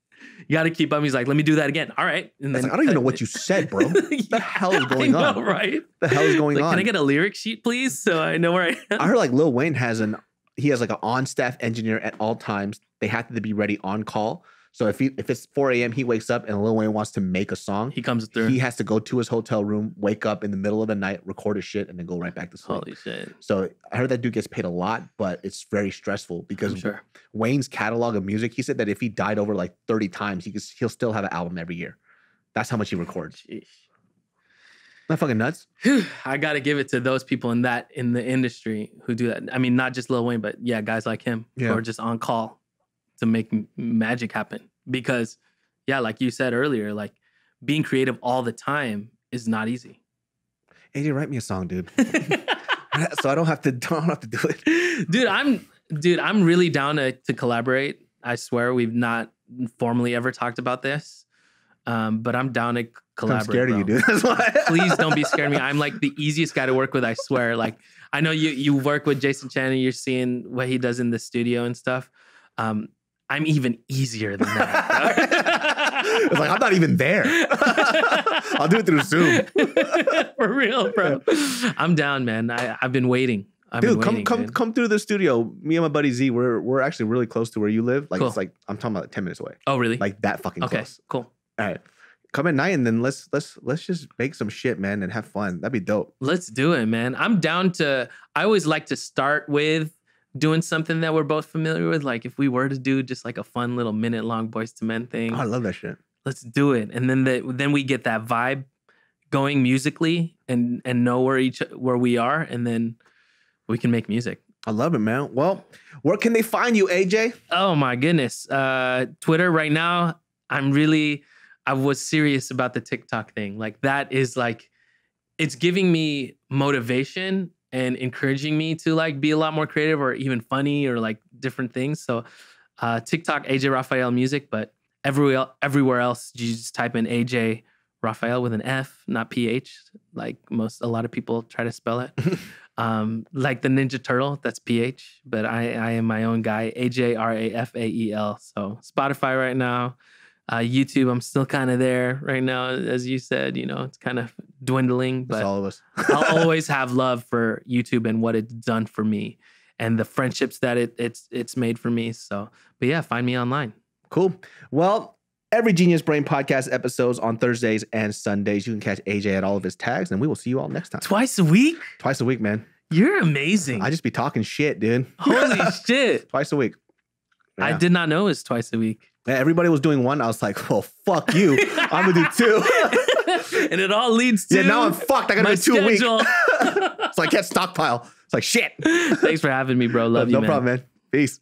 you got to keep up. He's like, let me do that again. All right. And then, like, I don't even know what you said, bro. What the hell is going know, on? Right. The hell is going like, on? Can I get a lyric sheet, please? So I know where I am. I heard like Lil Wayne has an, he has like an on staff engineer at all times. They have to be ready on call. So if he, if it's 4 a.m., he wakes up and Lil Wayne wants to make a song. He comes through. He has to go to his hotel room, wake up in the middle of the night, record his shit, and then go right back to sleep. Holy shit! So I heard that dude gets paid a lot, but it's very stressful because sure. Wayne's catalog of music. He said that if he died over like 30 times, he could, he'll still have an album every year. That's how much he records. Jeez. Not fucking nuts. I gotta give it to those people in that in the industry who do that. I mean, not just Lil Wayne, but yeah, guys like him yeah. who are just on call to make magic happen because yeah like you said earlier like being creative all the time is not easy AJ, write me a song, dude. so I don't have to don't have to do it. Dude, I'm dude, I'm really down to, to collaborate. I swear we've not formally ever talked about this. Um, but I'm down to collaborate. I'm scared bro. of you, dude. That's why. Please don't be scared of me. I'm like the easiest guy to work with, I swear. Like I know you you work with Jason Chan and you're seeing what he does in the studio and stuff. Um, I'm even easier than that. it's like I'm not even there. I'll do it through Zoom. For real, bro. I'm down, man. I, have been waiting. I've Dude, been come waiting, come come through the studio. Me and my buddy Z, we're we're actually really close to where you live. Like cool. it's like I'm talking about ten minutes away. Oh, really? Like that fucking okay, close. Cool. All right. Come at night and then let's let's let's just make some shit, man, and have fun. That'd be dope. Let's do it, man. I'm down to I always like to start with doing something that we're both familiar with. Like if we were to do just like a fun little minute long boys to men thing. Oh, I love that shit. Let's do it. And then the, then we get that vibe going musically and and know where each where we are and then we can make music. I love it, man. Well, where can they find you, AJ? Oh my goodness. Uh Twitter right now, I'm really I was serious about the TikTok thing. Like that is like it's giving me motivation and encouraging me to like be a lot more creative or even funny or like different things. So uh, TikTok AJ Raphael music, but everywhere everywhere else you just type in AJ Raphael with an F, not PH, like most a lot of people try to spell it. um, like the Ninja Turtle, that's PH, but I I am my own guy, AJ R A F A E L. So Spotify right now. Uh, YouTube, I'm still kind of there right now. As you said, you know, it's kind of dwindling, but I'll always have love for YouTube and what it's done for me and the friendships that it, it's it's made for me. So, but yeah, find me online. Cool. Well, every Genius Brain podcast episodes on Thursdays and Sundays. You can catch AJ at all of his tags, and we will see you all next time. Twice a week? Twice a week, man. You're amazing. I just be talking shit, dude. Holy shit. Twice a week. Yeah. I did not know it was twice a week. Yeah, everybody was doing one. I was like, well, fuck you. I'm gonna do two. and it all leads to yeah. Now I'm fucked. I gotta do two schedule. a week. so I can't stockpile. It's like shit. Thanks for having me, bro. Love no, you. No man. problem, man. Peace.